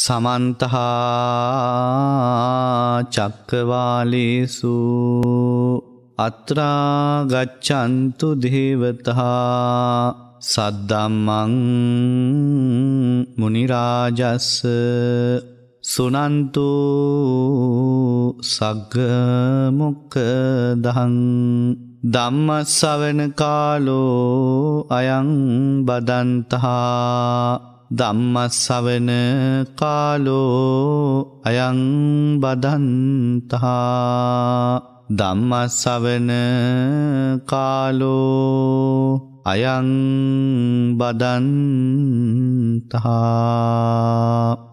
සමන්තහා චක්කවාලේසු අත්‍රාගච්චන්තු දේවතහා සද්දම්මං මනිරාජස්ස සුනන්තු සග්ගමොක්කදහන් ධම්මස්සවන කාලෝ අයං බදන්තහා ධම්මස්සවන කාලෝ අයං බදන්තහා ධම්මස්සවන කාලෝ අයං බදන්තහා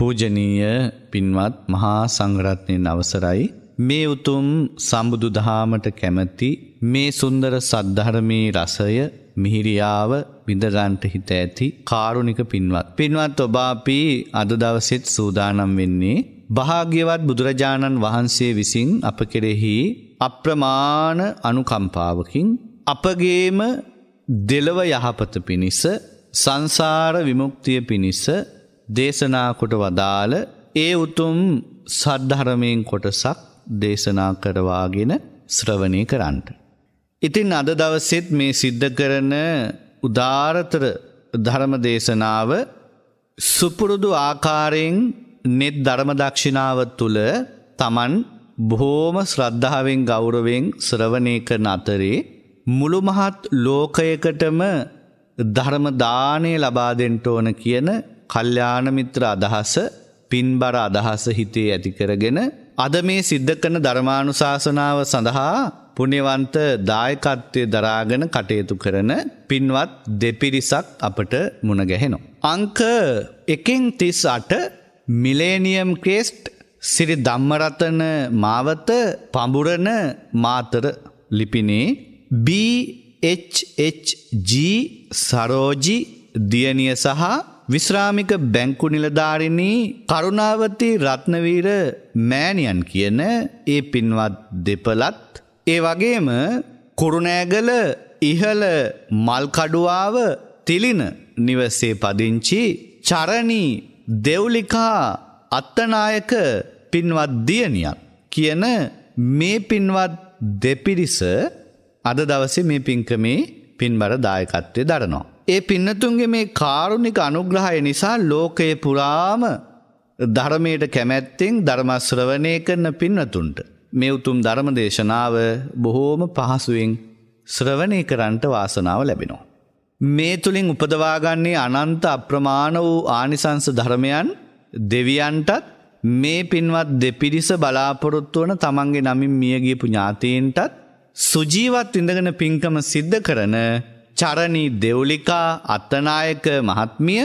පූජනීය පින්වත් මහා සංඝරත්නයන් අවසරයි මේ උතුම් සම්බුදු දහමට කැමැති මේ සුන්දර සද්ධර්මයේ රසය මිහිරියාව විඳගන්ට හිත ඇති කාරුණික පින්වත් පින්වත් ඔබ අපි අද දවසෙත් සූදානම් වෙන්නේ භාග්‍යවත් බුදුරජාණන් වහන්සේ විසින් අප කෙරෙහි අප්‍රමාණ අනුකම්පාවකින් අපගේම දෙලව යහපත පිණිස සංසාර විමුක්තිය පිණිස දේශනා කොට වදාළ ඒ උතුම් සද්ධර්මයෙන් කොටසක් දේශනා කරවාගෙන ශ්‍රවණය කරන්නට. ඉතින් අද දවසෙත් මේ සිද්ධ කරන උදාරතර ධර්ම දේශනාව සුපුරුදු ආකාරයෙන් නෙත් ධර්මදක්ෂිනාව තුළ තමන් බොහෝම ශ්‍රද්ධාවෙන් ගෞරවෙන් ශ්‍රවණය කරන අතරේ මුළු මහත් ලෝකයකටම ධර්මදානය ලබා දෙන්ට ඕන කියන කල්්‍යාන මිත්‍ර අදහස පින්බර අදහස හිතේ ඇතිකරගෙන අද මේ සිද්ධ කරන ධර්මානුශාසනාව සඳහා පුණ්‍යවන්ත දායකත්වය දරාගෙන කටයුතු කරන පින්වත් දෙපිරිසක් අපට මුණ ගැහෙනවා. අංක 1න් 38 මිලේනියම් ක්‍රෙස්ට් සිරි ධම්මරතන මාවත පඹුරන මාතර ලිපිනේ BHHG සරෝජි දියණිය සහ විශ්‍රාමික බැංකු නිලධාරිණී කරුණාවති රත්නවීර මෑණියන් කියන ඒ පින්වත් දෙපලත් ඒ වගේම කුරුණෑගල ඉහළ මල්කඩුවාව තිලින නිවසේ පදිංචි චරණී දෙව්ලිකා අත්තනායක පින්වත් දියණියක් කියන මේ පින්වත් දෙපිරිස අද දවසේ මේ පින්කමේ පින්බර දායකත්වය දරනවා. ඒ පින්නතුන්ගේ මේ කාරුණික අනුග්‍රහය නිසා ලෝකයේ පුරාම ධර්මයට කැමැත්තෙන් ධර්මශ්‍රවනය කරන පින්නතුන්ට. මේ උතුම් ධර්ම දේශනාව බොහෝම පහසුවෙන් ශ්‍රවණය කරන්ට වාසනාව ලැබෙනවා. මේ තුළින් උපදවාගන්නේ අනන්ත අප්‍රමාණ වූ ආනිසංස ධර්මයන් දෙවියන්ටත් මේ පින්වත් දෙපිරිස බලාපොරොත්තු වන තමන්ගේ නමින් මියගියපු ඥාතීන්ටත් සුජීවත් ඉඳගෙන පින්කම සිද්ධ කරන චරණී දෙවුලිකා අත්තනායක මහත්මිය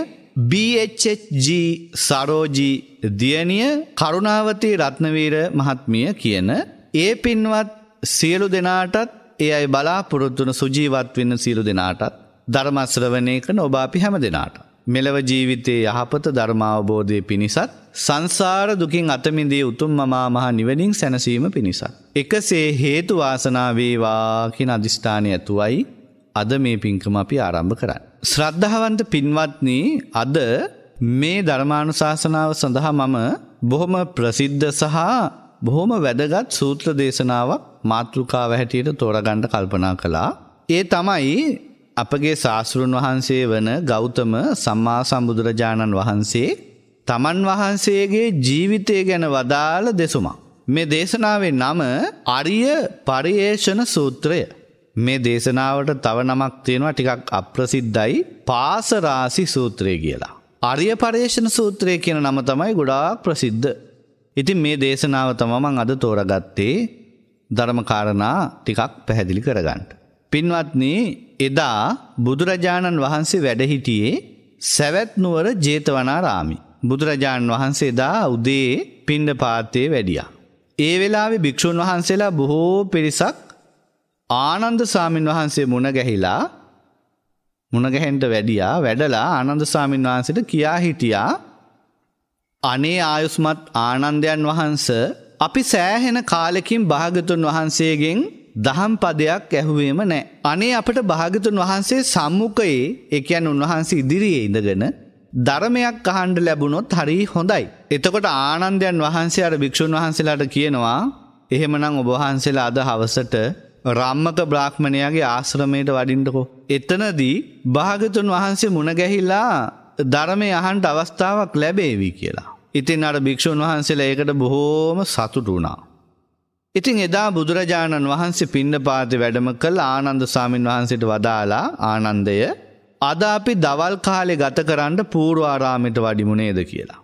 BHHG සරෝජී දියණිය කරුණාවතී රත්නවීර මහත්මිය කියන ඒ පින්වත් සියලු දෙනාටත් ඒ අයි බලාපොරොත්තුන සුජීවත් වෙන්න සියලු දෙනාටත් ධර්මශ්‍රවණය කරන ඔබ අපි හැම දෙනාට. මෙලව ජීවිතයේ යහපත ධර්මාවබෝධය පිණිසත් සංසාර දුකින් අතමිදී උතුම් මමා මහ නිවනින් සැනසීම පිණිසත්. එකසේ හේතු වාසනාවේවා කින අධිෂ්ඨානය ඇතුවයි අද මේ පින්කම අපි ආරම්භ කරන්න. ශ්‍රද්ධාවන්ත පින්වත්නී අද මේ ධර්මාණු ශාසනාව සඳහා මම බොහොම ප්‍රසිද්ධ සහ බොහොම වැදගත් සූත්‍ර දේශනාවක් මාතෘකාව හැටියට තෝරගණ්ඩ කල්පනා කළා. ඒ තමයි අපගේ ශාස්තෘන් වහන්සේ වන ගෞතම සම්මා සම්බුදුරජාණන් වහන්සේ තමන් වහන්සේගේ ජීවිතය ගැන වදාළ දෙසුමක්. මේ දේශනාවේ නම අරිය පරියේෂණ සූත්‍රය. මේ දේශනාවට තව නමක් තියෙනවා ටිකක් අප්‍රසිද්ධයි පාසරාසි සූත්‍රය කියලා. අරිය පර්යේෂණ සූත්‍රය කියන නම තමයි ගොඩාක් ප්‍රසිද්ධ. ඉතින් මේ දේශනාව තම මං අද තෝරගත්තේ ධර්මකාරණා ටිකක් පැහැදිලි කරගන්න. පින්වත්නි එදා බුදුරජාණන් වහන්සේ වැඩහිටියේ සැවැත් නුවර ජේතවනාරාමි. බුදුරජාණන් වහන්සේ දා උදේ පිණ්ඩපාතයේ වැඩියා. ඒ වෙලාවේ භික්ෂුන් වහන්සේලා බොහෝ පිරිසක් ආනන්ද සාමින් වහන්සේ මුණ ගැහිලා මුණගැහෙන්ට වැඩියා වැඩලා ආනන්ද සාමින් වහන්සට කියා හිටියා අනේ ආයුස්මත් ආනන්දයන් වහන්ස අපි සෑහෙන කාලෙකින් භාගතුන් වහන්සේගෙන් දහම් පදයක් ඇහුවේම නෑ. අනේ අපට භාගතුන් වහන්සේ සම්මුකයේ එකයන් උන්වහන්සේ ඉදිරියේ ඉඳගෙන ධර්මයක් අහන්ඩ ලැබුණොත් හරි හොඳයි. එතකොට ආනන්දයන් වහන්සේ අර භික්‍ෂූන් වහන්සේලාට කියනවා එහෙමනම් ඔබහන්සේලා අද හවසට රම්මක බ්‍රාහ්මණයාගේ ආශ්‍රමයට වඩින්ටකෝ. එතනදී භාගතුන් වහන්සේ මුණගැහිල්ලා ධරමය අහන්ට අවස්ථාවක් ලැබේවී කියලා. ඉතින් අට භික්‍ෂූන් වහන්සේලා ඒකට බොහෝම සතුට වුණා. ඉතින් එදා බුදුරජාණන් වහන්සේ පිණ්ඩ පාති වැඩම කළ ආනන්ද සාමීන් වහන්සට වදාලා ආනන්දය අද අපි දවල් කාලෙ ගත කරන්න පූර්වාරාමිට වඩිමුණේද කියලා.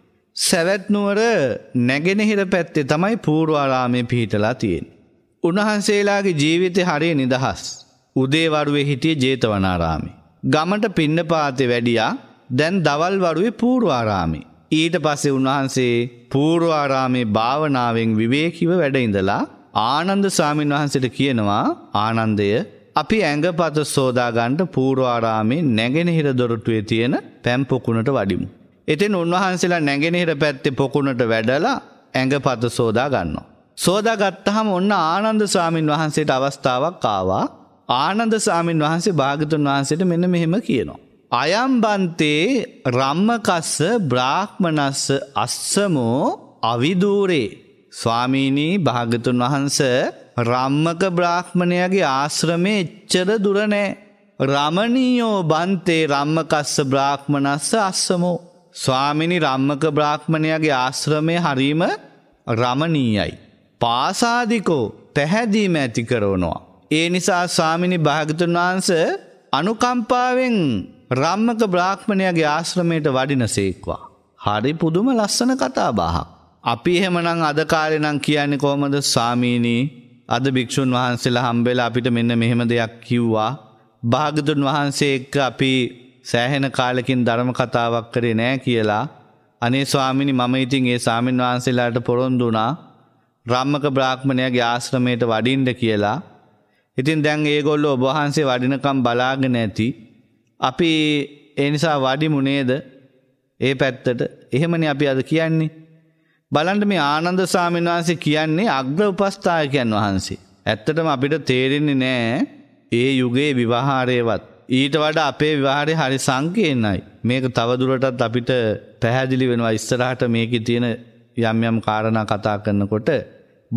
සැවැත්නුවර නැගෙනහිර පැත්තේ තමයි පූර්වාරාමය පිහිටලා තියෙන්. උන්වහන්සේලාගේ ජීවිතය හරේ නිදහස්. උදේවරුවේ හිටිය ජේතවනාරාමි. ගමට පින්න පාතෙ වැඩියා දැන් දවල්වරුවේ පූර්වාරාමි. ඊට පස්සේ උන්වහන්සේ පූර්වාරාමේ භාවනාවෙන් විවේකිව වැඩඉඳලා ආනන්ද ස්වාමීන් වහන්සට කියනවා ආනන්දය අපි ඇඟපත සෝදාගන්ට පූරවාරාමේ නැගෙනහිර දොරටුවේ තියෙන පැම්පොකුණට වඩිමු. එතින් උන්වහන්සේලා නැගෙනහිර පැත්තේ පොකුණට වැඩලා ඇඟපත සෝදා ගන්නවා. සෝදාගත්තහම ඔන්න ආනන්ද ස්වාමින් වහන්සේට අවස්ථාවක් ආවා ආනන්ද ස්වාමින් වහන්සේ භාගතුන් වහන්සේට මෙන්න මෙහෙම කියනවා. අයම්බන්තේ රම්මකස්ස බ්‍රාහ්මණස්ස අස්සමෝ අවිදූරේ ස්වාමීනී භාගතුන් වහන්ස රම්මක බ්‍රාහ්මණයගේ ආශ්‍රමය එච්චර දුරනෑ. රමණීයෝ බන්තේ රම්මකස්ස බ්‍රාහ්මණස්ස අස්සමෝ. ස්වාමිනි රම්මක බ්‍රාහ්මණයගේ ආශ්‍රමය හරීම රමණීයයි. පාසාදිකෝ පැහැදීම ඇති කරවනවා. ඒ නිසා ස්වාමිනි භාගතුන් වහන්ස අනුකම්පාවෙන් රම්මක බ්‍රාහ්මණයගේ ආශ්‍රමයට වඩින සේක්වා. හරි පුදුම ලස්සන කතාබාහක්. අපි එහෙමනං අදකාලෙනම් කියන්නේ කොහොමද ස්වාමීනී අද භික්‍ෂූන් වහන්සේලා හම්බෙලා අපිට මෙන්න මෙහෙම දෙයක් කිව්වා. භාගතුන් වහන්සේ එක්ක අපි සෑහෙන කාලකින් ධර්ම කතාවක් කරේ නෑ කියලා අනේ ස්වාමිනි මම ඉතින් ඒ සාමීන් වහන්සේලාට පොරොන්දුනා රම්මක බ්‍රාහ්මණයගේ ආශ්‍රමයට වඩින්ඩ කියලා ඉතින් දැන් ඒගොල්ල ඔබහන්සේ වඩිනකම් බලාගෙන ඇති අපි ඒනිසා වඩිමු නේද ඒ පැත්තට එහෙමනි අපි අද කියන්නේ. බලන්ට මේ ආනන්ද සාමීන් වහන්සේ කියන්නේ අග්‍ර උපස්ථායකයන් වහන්සේ. ඇත්තටම අපිට තේරෙන්නේ නෑ ඒ යුගයේ විවාහාරයවත්. ඊට වඩා අපේ විවාහාරය හරි සංකීර්ණයි. මේක තවදුරටත් අපිට පැහැදිලි වෙනවා ඉස්සරහට මේකේ තියෙන යම් යම් කාරණා කතා කරනකොට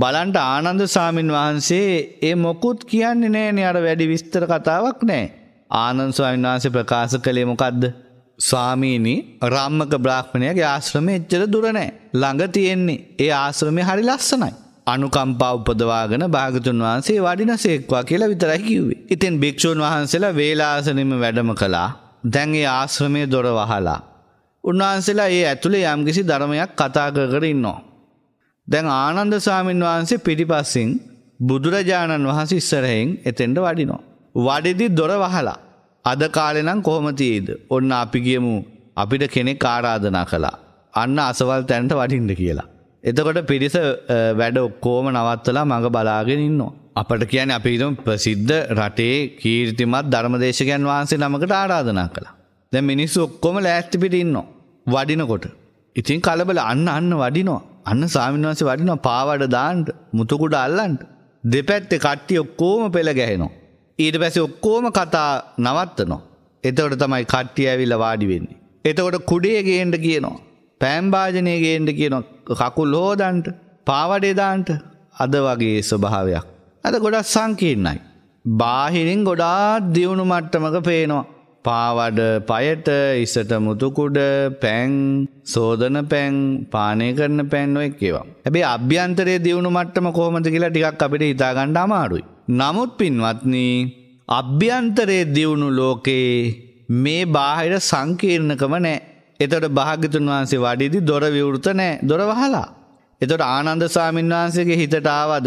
බලන්ට ආනන්ද සාමින් වහන්සේ ඒ මොකුත් කියන්නේ නෑනේ අර වැඩි විස්තර කතාවක් නෑ. ආනන්ද ස්වාමීන් වහන්සේ ප්‍රකාශ කළේ මොකද්ද? ස්වාමීනි රාම්මක බ්‍රාහ්මණයාගේ ආශ්‍රමය එච්චර දුර නෑ. ළඟ තියෙන්නේ. ඒ ආශ්‍රමය හරි ලස්සනයි. අනුකම්පා උපදවාගෙන භාගතුන් වහන්සේ වඩිනසේක්වා කියලා විතරයි කිව්වේ. ඉතින් භික්ෂුන් වහන්සේලා වේලාසනෙම වැඩම කළා. දැන් ඒ ආශ්‍රමයේ දොර වහලා උන්වහන්සේලා ඒ ඇතුළේ යම්කිසි ධර්මයක් කතා කර ඉන්නවා. දැන් ආනන්ද ස්වාමීන් වහන්සේ පිටිපස්සෙන් බුදුරජාණන් වහන්සේ ඉස්සරහෙන් එතෙන්ට වඩිනවා. වඩෙදි දොර වහලා අද කාලේ නම් කොහොම තියේද? ඔන්න අපි ගියමු අපිට කෙනෙක් ආරාධනා කළා. අන්න අසවල් තැනට වඩින්න කියලා. එතකොට පිරිස වැඩ ඔක්කොම නවත්තලා මඟ බලාගෙන ඉන්නවා. අපට කියන්නේ අපි හිතමු ප්‍රසිද්ධ රටේ කීර්තිමත් ධර්මදේශකයන් වහන්සේ නමකට ආරාධනා කළා. දැන් මිනිස්සු ඔක්කොම ලෑස්ති පිට ඉන්නවා. වඩිනකොට. ඉතින් කලබල අන්න අන්න වඩිනෝ අන්න සාමින්වාස වඩිනවා පාවඩ දාන්ට මුතුකුඩ අල්ලන්ට දෙපැත්තේ කට්ටි ඔක්කෝම පෙළ ගැහෙනවා. ඊට පැස ඔක්කෝම කතා නවත්තනවා. එතකොට තමයි කට්ටිය ඇවිල්ල වාඩිවෙන්නේ. එතකොට කුඩේ ගේන්ට කියනවා. පෑම්භාජනය ගේන්ට කියන කකුල් හෝදන්ට පාවඩේදාන්ට අද වගේ ස්වභාවයක්. ඇද ගොඩක් සංකීන්නයි. බාහිරින් ගොඩාත් දියුණු මට්ටමක පේනවා. පාවඩ පයට ඉසට මුතුකුඩ පැන් සෝදන පැන් පානය කරන පැන්ුව එක්කේවා. ඇබේ අභ්‍යන්තරයේ දියුණු මට්ටම කොහොමද කියලා ටිකක් අපිට ඉතාගණ්ඩ අමාරුයි. නමුත් පින්වත්නී අභ්‍යන්තරයේ දියුණු ලෝකයේ මේ බාහිර සංකීර්ණකම නෑ. එතට භාගිතුන් වහන්සේ වඩිදි දොර විවෘත නෑ දොර වහලා. එතොට ආනන්ද සාමීන් වහන්සේගේ හිතට ආවද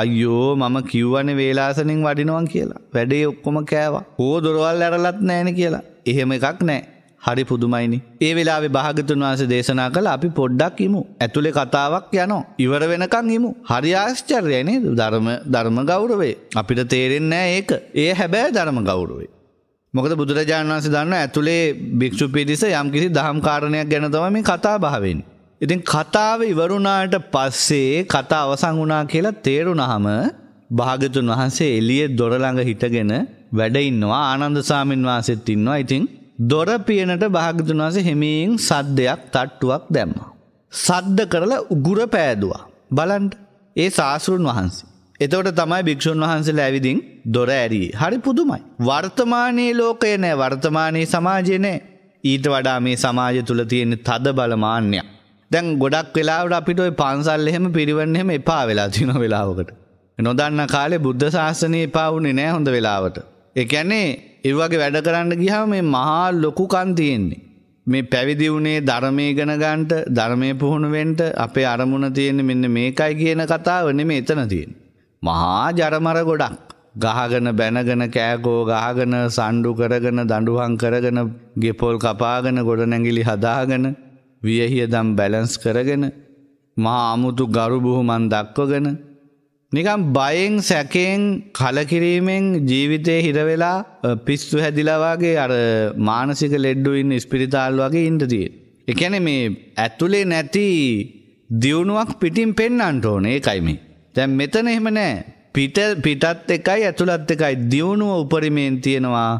අයියෝ මම කිව්වනේ වේලාසනින් වඩිනවන් කියලා. වැඩේ ඔක්කොම කෑවා. ඕ දොරවල් ඇරලත් නැහනේ කියලා. එහෙම එකක් නැහැ. හරි පුදුමයිනි. ඒ වෙලාවේ භාගතුන් වහන්සේ දේශනා කළ අපි පොඩ්ඩක් ඉමු. ඇතුලේ කතාවක් යනවා. ඉවර වෙනකන් ඉමු. හරි ආශ්චර්යයි නේද? ධර්ම ධර්ම ගෞරවේ. අපිට තේරෙන්නේ ඒක. ඒ හැබැයි ධර්ම ගෞරවේ. මොකද බුදුරජාණන් වහන්සේ දන්නවා ඇතුලේ භික්ෂු පිරිස යම්කිසි දහම් කාරණයක් ගැන තමයි මේ කතා බහ වෙන්නේ. ඉතින් කතාව ඉවරුණාට පස්සේ කතා අවසන් වුණා කියලා තේරුණාම භාගතුන් වහන්සේ එළියේ දොර ළඟ හිටගෙන වැඩ ඉන්නවා ආනන්ද සාමින් වහන්සේත් ඉන්නවා. ඉතින් දොර පියනට භාගතුන් වහන්සේ හිමීන් සද්දයක් තට්ටුවක් දැම්මා. සද්ද කරලා උගුර පෑදුවා. බලන්න ඒ සාස්ෘන් වහන්සේ. එතවට තමයි භික්‍ෂූන් වහන්සේලා ඇවිදින් දොර ඇරී හරි පුදුමයි. වර්තමානයේ ලෝකය නෑ වර්තමානයේ සමාජය නෑ ඊට වඩා මේ සමාජ තුළ තියෙන තද බලමාන්‍යයක්. දැන් ගොඩක් වෙලාවට අපිට ඔය පන්සල් එහෙම පිරිවන්න එහෙම එපා වෙලා තියෙන වෙලාවකට. නොදන්න කාලේ බුද්ධ ශාසනය එපා වුණේ නැහැ හොඳ වෙලාවට. ඒ කියන්නේ ඒ වගේ වැඩ කරන්න ගියාම මේ මහා ලොකුකම් තියෙන්නේ. මේ පැවිදි වුණේ ධර්මයේ ඉගෙන ගන්නට, ධර්මයේ පුහුණු වෙන්න අපේ අරමුණ තියෙන්නේ මෙන්න මේකයි කියන කතාව නෙමෙයි එතන තියෙන්නේ. මහා ජරමර ගොඩක්. ගහගෙන බැනගෙන කෑකෝ ගහගෙන සණ්ඩු කරගෙන දඬුවම් කරගෙන ගෙපොල් කපාගෙන ගොඩනැගිලි හදාගෙන වියහියදම් බැලන්ස් කරගෙන මා අමුතු ගරුබුහුමන් දක්වගෙන නිකම් බයෙන් සැකයෙන් කලකිරීමෙන් ජීවිතය හිරවෙලා පිස්සු හැදිලවාගේ අර මානසික ලෙඩ්ඩුඉන්න ස්පිරිතාල් වගේ ඉන්ටතිය. එකැන මේ ඇතුලේ නැති දියුණුවක් පිටින් පෙන්න්නන්ට ඕන ඒකයිමි. දැන් මෙතන එහෙම නෑ පිට පිටත් එකයි ඇතුළත් එකයි දියුණුව උපරිමයෙන් තියෙනවා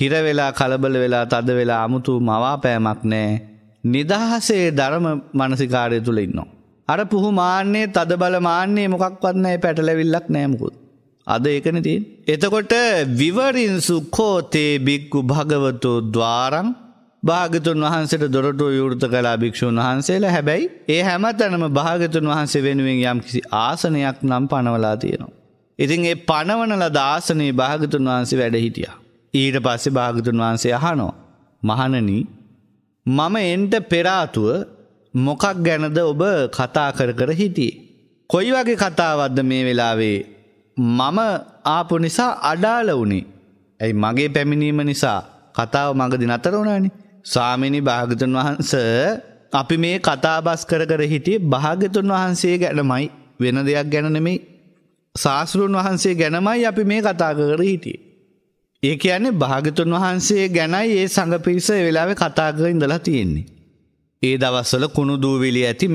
හිරවෙලා කලබල වෙලා තද වෙලා අමුතු මවාපෑමක් නෑ නිදහසේ ධර්ම මනසිකාරය තුළ ඉන්නවා. අර පුහු මාන්‍යයේ තද බල මාන්‍යයේ මොකක්වත් නෑ පැටලැවිල්ලක් නෑමකුත්. අද ඒකන තින්. එතකොට විවරින්සු කෝතේ බික්කු භගවතු දවාරං භාගතුන් වහන්සට දොරටු යුෘත කලා භික්‍ෂූන් වහන්සේලා හැබැයි ඒ හැමතැනම භාගතුන් වහන්සේ වෙනුවෙන් යම් කිසි ආසනයක් නම් පනවලා තියෙනවා. ඉතින් ඒ පනවනල දාසනයේ භාගතුන් වහන්සේ වැඩ හිටිය. ඊට පස්සේ භාගතුන් වහන්සේ අහනෝ. මහනනී මම එන්ට පෙරාතුව මොකක් ගැනද ඔබ කතා කර කර හිටියේ. කොයි වගේ කතාවද්ද මේ වෙලාවේ මම ආපු නිසා අඩාල වුණේ. ඇයි මගේ පැමිණීම නිසා කතාව මඟදි නතර වුණානි. සාමිනි භාගතුන් වහන්ස අපි මේ කතාබස් කර කර හිටිය භාගතුන් වහන්සේ ගැනමයි වෙන දෙයක් ගැන නෙමෙයි. සාස්ෘන් වහන්සේ ගැනමයි අපි මේ කතා කර හිටියේ. ඒ කියන්නේ භාගතුන් වහන්සේ ගැනයි ඒ සඟපිරිස වෙලාවෙ කතාග ඉඳලා තියෙන්නේ. ඒ දවස්වල කුණු දූවිලි ඇති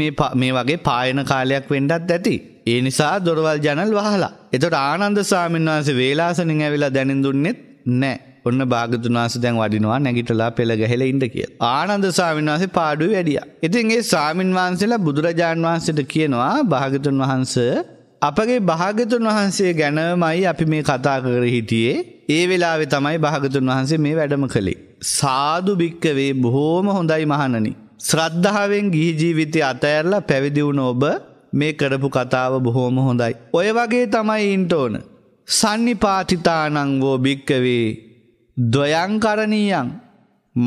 මේ වගේ පායන කාලයක් වෙන්ඩත් ඇති. ඒ නිසා දොරවල් ජනල් වහලා. එතොට ආනන්ද සාමීන් වහන්සේ වේලාසනින් ඇවිලා දැනින් දුන්නෙත් නෑ. ඔන්න භාගතුනාස දැන් වඩිනවා නැගිටලා පෙළ ගැහෙල ඉඳ කිය. ආනන්ද සාමීන්වාහසේ පාඩු වැඩිය. ඉතින්ගේ සාමීන්වහන්සේලා බුදුරජාණන් වහන්සට කියනවා භාගතුන් වහන්ස අපගේ භාගතුන් වහන්සේ ගැනමයි අපි මේ කතා කර හිටියේ ඒ වෙලාවෙ තමයි භාගතුන් වහන්සේ මේ වැඩම කළේ. සාදු භික්කවේ බොහෝම හොඳයි මහණනි. ශ්‍රද්ධාවෙන් ගිහි ජීවිතය අතඇරලා පැවිදි වුණ ඔබ මේ කරපු කතාව බොහෝම හොඳයි. ඔය වගේ තමයි ඉන්ට ඕන. සන්නිපාතිතානං වෝ භික්කවේ දොයංකරණීයන්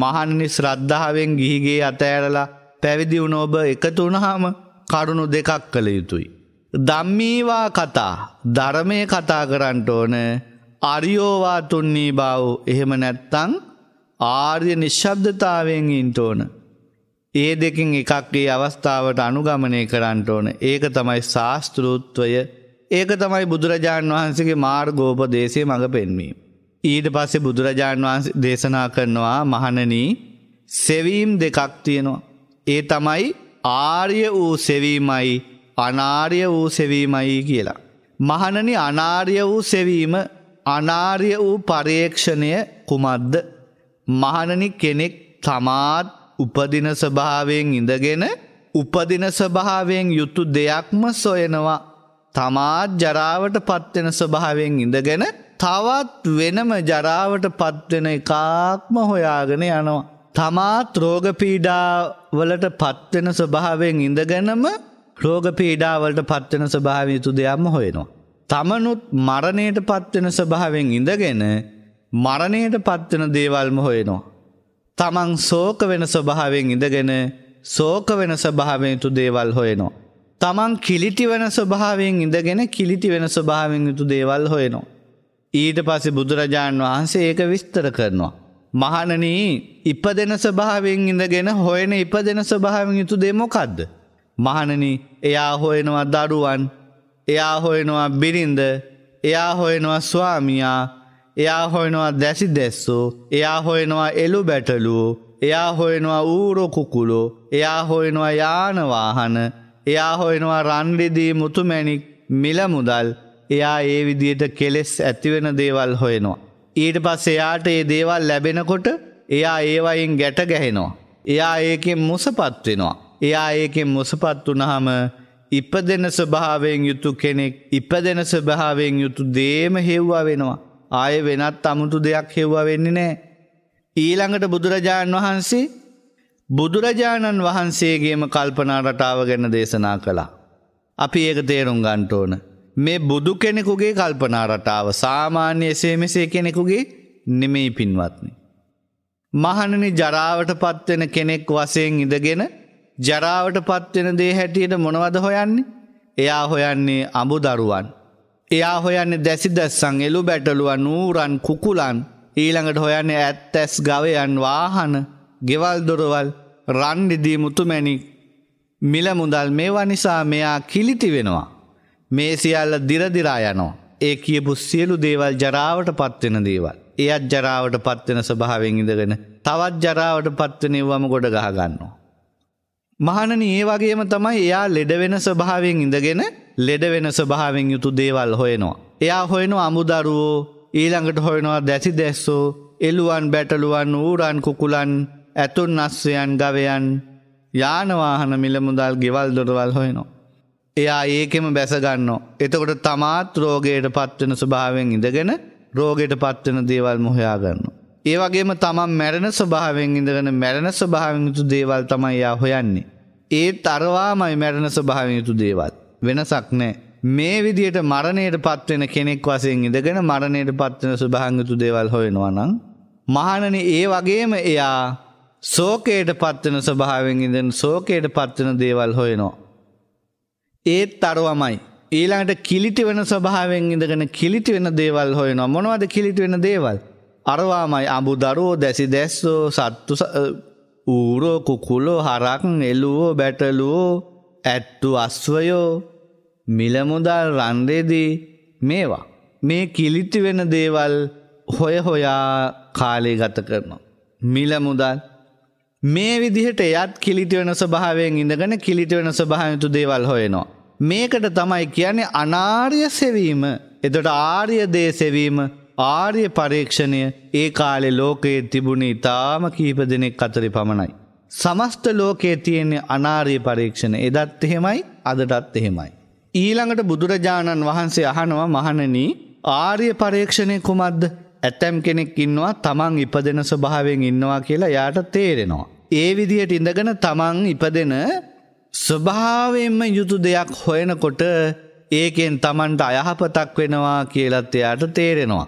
මහන්නි ශ්‍රද්ධාවෙන් ගිහිගේ අතඇරලා පැවිදි වුණ ඔබ එකතු වුණහාම කරුණු දෙකක් කළ යුතුයි. දම්මීවා කතා ධර්මය කතා කරන්නට ඕන අරියෝවාතුන්නේ බව එහෙම නැත්තං ආර්ය නිශ්ශබ්දතාවෙන් ඉන්ට ඕන. ඒ දෙකින් එකක්ගේ අවස්ථාවට අනුගමනය කරන්නට ඕන. ඒක තමයි ශාස්තෘත්වය ඒක තමයි බුදුරජාණන් වහන්සේගේ මාර්ගෝප දේශය මඟ පෙන්වීම. ඊට පස්සේ බුදුරජාණන් වහන්සේ දේශනා කරනවා මහණනී සෙවීම් දෙකක් තියෙනවා. ඒ තමයි ආර්ය වූ සෙවීමයි අනාර්ය වූ සෙවීමයි කියලා. මහණනි අනාර්ය වූ සෙවීම අනාර්ය වූ පරීක්ෂණය කුමක්ද මහණනි කෙනෙක් තමාත් උපදින ස්වභාවයෙන් ඉඳගෙන උපදින ස්වභාවයෙන් යුතු දෙයක්ම සොයනවා තමාත් ජරාවට පත්වෙන ස්වභාවයෙන් ඉඳගෙන තවත් වෙනම ජරාවට පත්වෙන එකක්ම හොයාගෙන යනවා තමාත් රෝගපීඩාවලට පත්වෙන ස්වභාවයෙන් ඉඳගෙනම රෝගපීඩාවලට පත්වෙන ස්වභාව යුතු දෙයක්ම හොයනවා තමනුත් මරණයට පත්වෙන ස්වභාවෙන් ඉඳගෙන මරණයට පත්වන දේවල්ම හොයනවා. තමන් සෝක වෙන ස්වභාවෙන් ඉඳගෙන සෝක වෙන ස්වභාවෙන් යුතු දේවල් හොයනවා. තමන් කිලිටි වෙන ස්වභාවෙන් ඉඳගෙන කිලිටි වෙන ස්වභාවෙන් යුතු දේවල් හොයනවා. ඊට පස්සේ බුදුරජාණන් වහන්සේ ඒක විස්තර කරනවා. මහණනී ඉපදෙන ස්වභාවෙන් ඉඳගෙන හොයන ඉපදෙන ස්වභාවෙන් යුතු දෙමොකද්ද. මහණනි එයා හොයනවා දරුවන් එයා හොයනවා බිරිඳ එයා හොයනවා ස්වාමියා එයා හොයනවා දැසි දැස්සෝ එයා හොයනවා එළු බැටලුවෝ එයා හොයනවා ඌරොකුකුලෝ එයා හොයනවා යානවාහන එයා හොයනවා රන්රිදී මුතුමැණික් මිලමුදල් එයා ඒ විදියට කෙලෙස් ඇතිවෙන දේවල් හොයනවා. ඊට පස් එයාට ඒ දේවල් ලැබෙනකොට එයා ඒවයින් ගැට ගැහෙනවා. එයා ඒකෙන් මුසපත් වෙනවා. එයා ඒකෙන් මුසපත් වනහම ඉපදෙන ස්වභාවයෙන් යුතු කෙනෙක් ඉපදෙන ස්වභාවයෙන් යුතු දේම හෙව්වා වෙනවා. ආය වෙනත් අමුතු දෙයක් හෙව්වා වෙන්නේ නෑ. ඊළඟට බුදුරජාණන් වහන්සේ බුදුරජාණන් වහන්සේගේම කල්පනා රටාව ගැන දේශනා කළා. අපි ඒක තේරුම් ගන්ට ඕන. මේ බුදු කෙනෙකුගේ කල්පනා රටාව සාමාන්‍ය එසේ මෙසේ කෙනෙකුගේ නෙමෙයි පින්වත්නි. මහණනි ජරාවට පත්වෙන කෙනෙක් වසයෙන් ඉඳගෙන ජරාවට පත්වෙන දේ හැටියට මොනවද හොයන්නේ එයා හොයන්නේ අඹු දරුවන්. එයා හොයන්නේ දැසි දැස්සං එලු බැටලුව නූරන් කුකුලන් ඊළඟට හොයන්නේ ඇත්තැස් ගවයන් වාහන ගෙවල් දොරවල් රන්ඩිදී මුතුමැනි මිල මුදල් මේවා නිසා මෙයා කිලිති වෙනවා. මේ සියල්ල දිරදිරා යනෝ. ඒ කියපු සියලු දේවල් ජරාවට පත්වෙන දේවල්. එයත් ජරාවට පත්වෙන ස්භාවෙන් ඉඳගෙන තවත් ජරාවට පත්වනවම ගොඩ ගහගන්නවා. මහණන ඒ වගේම තමයි එයා ලෙඩවෙන ස්වභාවෙන් ඉඳගෙන ලෙඩවෙන ස්වභාවෙන් යුතු දේවල් හොයනවා. එයා හොයනු අමුදරුවෝ ඊළඟට හොයනවා දැසි දැස්සෝ එල්ලුවන් බැටලුවන් ඌරන් කුකුලන් ඇතුන් අස්වයන් ගවයන් යානවාහන මිලමුදල් ගෙවල් දොරවල් හොයනවා. එයා ඒකෙම බැසගන්නවා. එතකොට තමාත් රෝගයට පත්වෙන ස්වභාවෙන් ඉඳගෙන රෝගයට පත්වෙන දේවල් මොහයාගන්න. ඒ වගේම තමන් මැරණ ස්වභාවෙන් ඉඳගෙන මැරණ ස්වභාවෙන් යුතු දේවල් තමයි යා හොයන්නේ. ඒ තරවාමයි මැරණ ස්වභාවෙන් යුතු දේවල්. වෙනසක් නෑ. මේ විදියට මරණයට පත්වෙන කෙනෙක් වසයෙන් ඉඳගෙන මරණයට පත්වන ස්වභාංගතු දේවල් හොයෙනවා නම්. මහණන ඒ වගේම එයා සෝකයට පත්වන ස්වභාවෙන් ඉඳන් සෝකයට පත්වන දේවල් හොයනවා. ඒත් අරුවමයි. ඊළඟට කිලිටි වෙන ස්වභාවෙන් ඉඳගෙන කිලිටි වෙන දේවල් හොයනවා මොනවද කිලිටි වෙන දේවල්. අරවාමයි අඹුදරුවෝ දැසි දැස්සෝ සත්තු ඌරෝ කුකුලෝ හරක් එළුවෝ බැටලුවෝ ඇට්ටු අස්වයෝ මිලමුදල් රන්දේදී මේවා. මේ කිලිටි වෙන දේවල් හොය හොයා කාලේ ගත කරනවා. මිලමුදල් මේ විදිහට එයත් කිලිටි වෙන ස්වභාවයෙන් ඉඳගෙන කිලිටි වෙන ස්වභාවයතු දේවල් හොයනවා. මේකට තමයි කියන්නේ අනාර්ය සෙවීම එතට ආර්ය දේ සෙවීම ආර්ය පරීක්ෂණය ඒ කාලෙ ලෝකයේ තිබුණේ ඉතාම කීප දෙනෙක් අතරි පමණයි. සමස්ත ලෝකයේ තියෙන්නේ අනාර්ය පරීක්ෂණ එදත් එහෙමයි අදටත් එහෙමයි. ඊළඟට බුදුරජාණන් වහන්සේ අහනවා මහණනී ආර්ය පරීක්ෂණය කුමක්ද ඇතැම් කෙනෙක් ඉන්නවා තමන් ඉපදෙන ස්වභාවෙන් ඉන්නවා කියලා යාට තේරෙනවා. ඒ විදිහට ඉඳගෙන තමන් ඉපදෙන ස්වභාවෙන්ම යුතු දෙයක් හොයනකොට ඒකෙන් තමන්ට අයහපතක් වෙනවා කියලත් එයාට තේරෙනවා.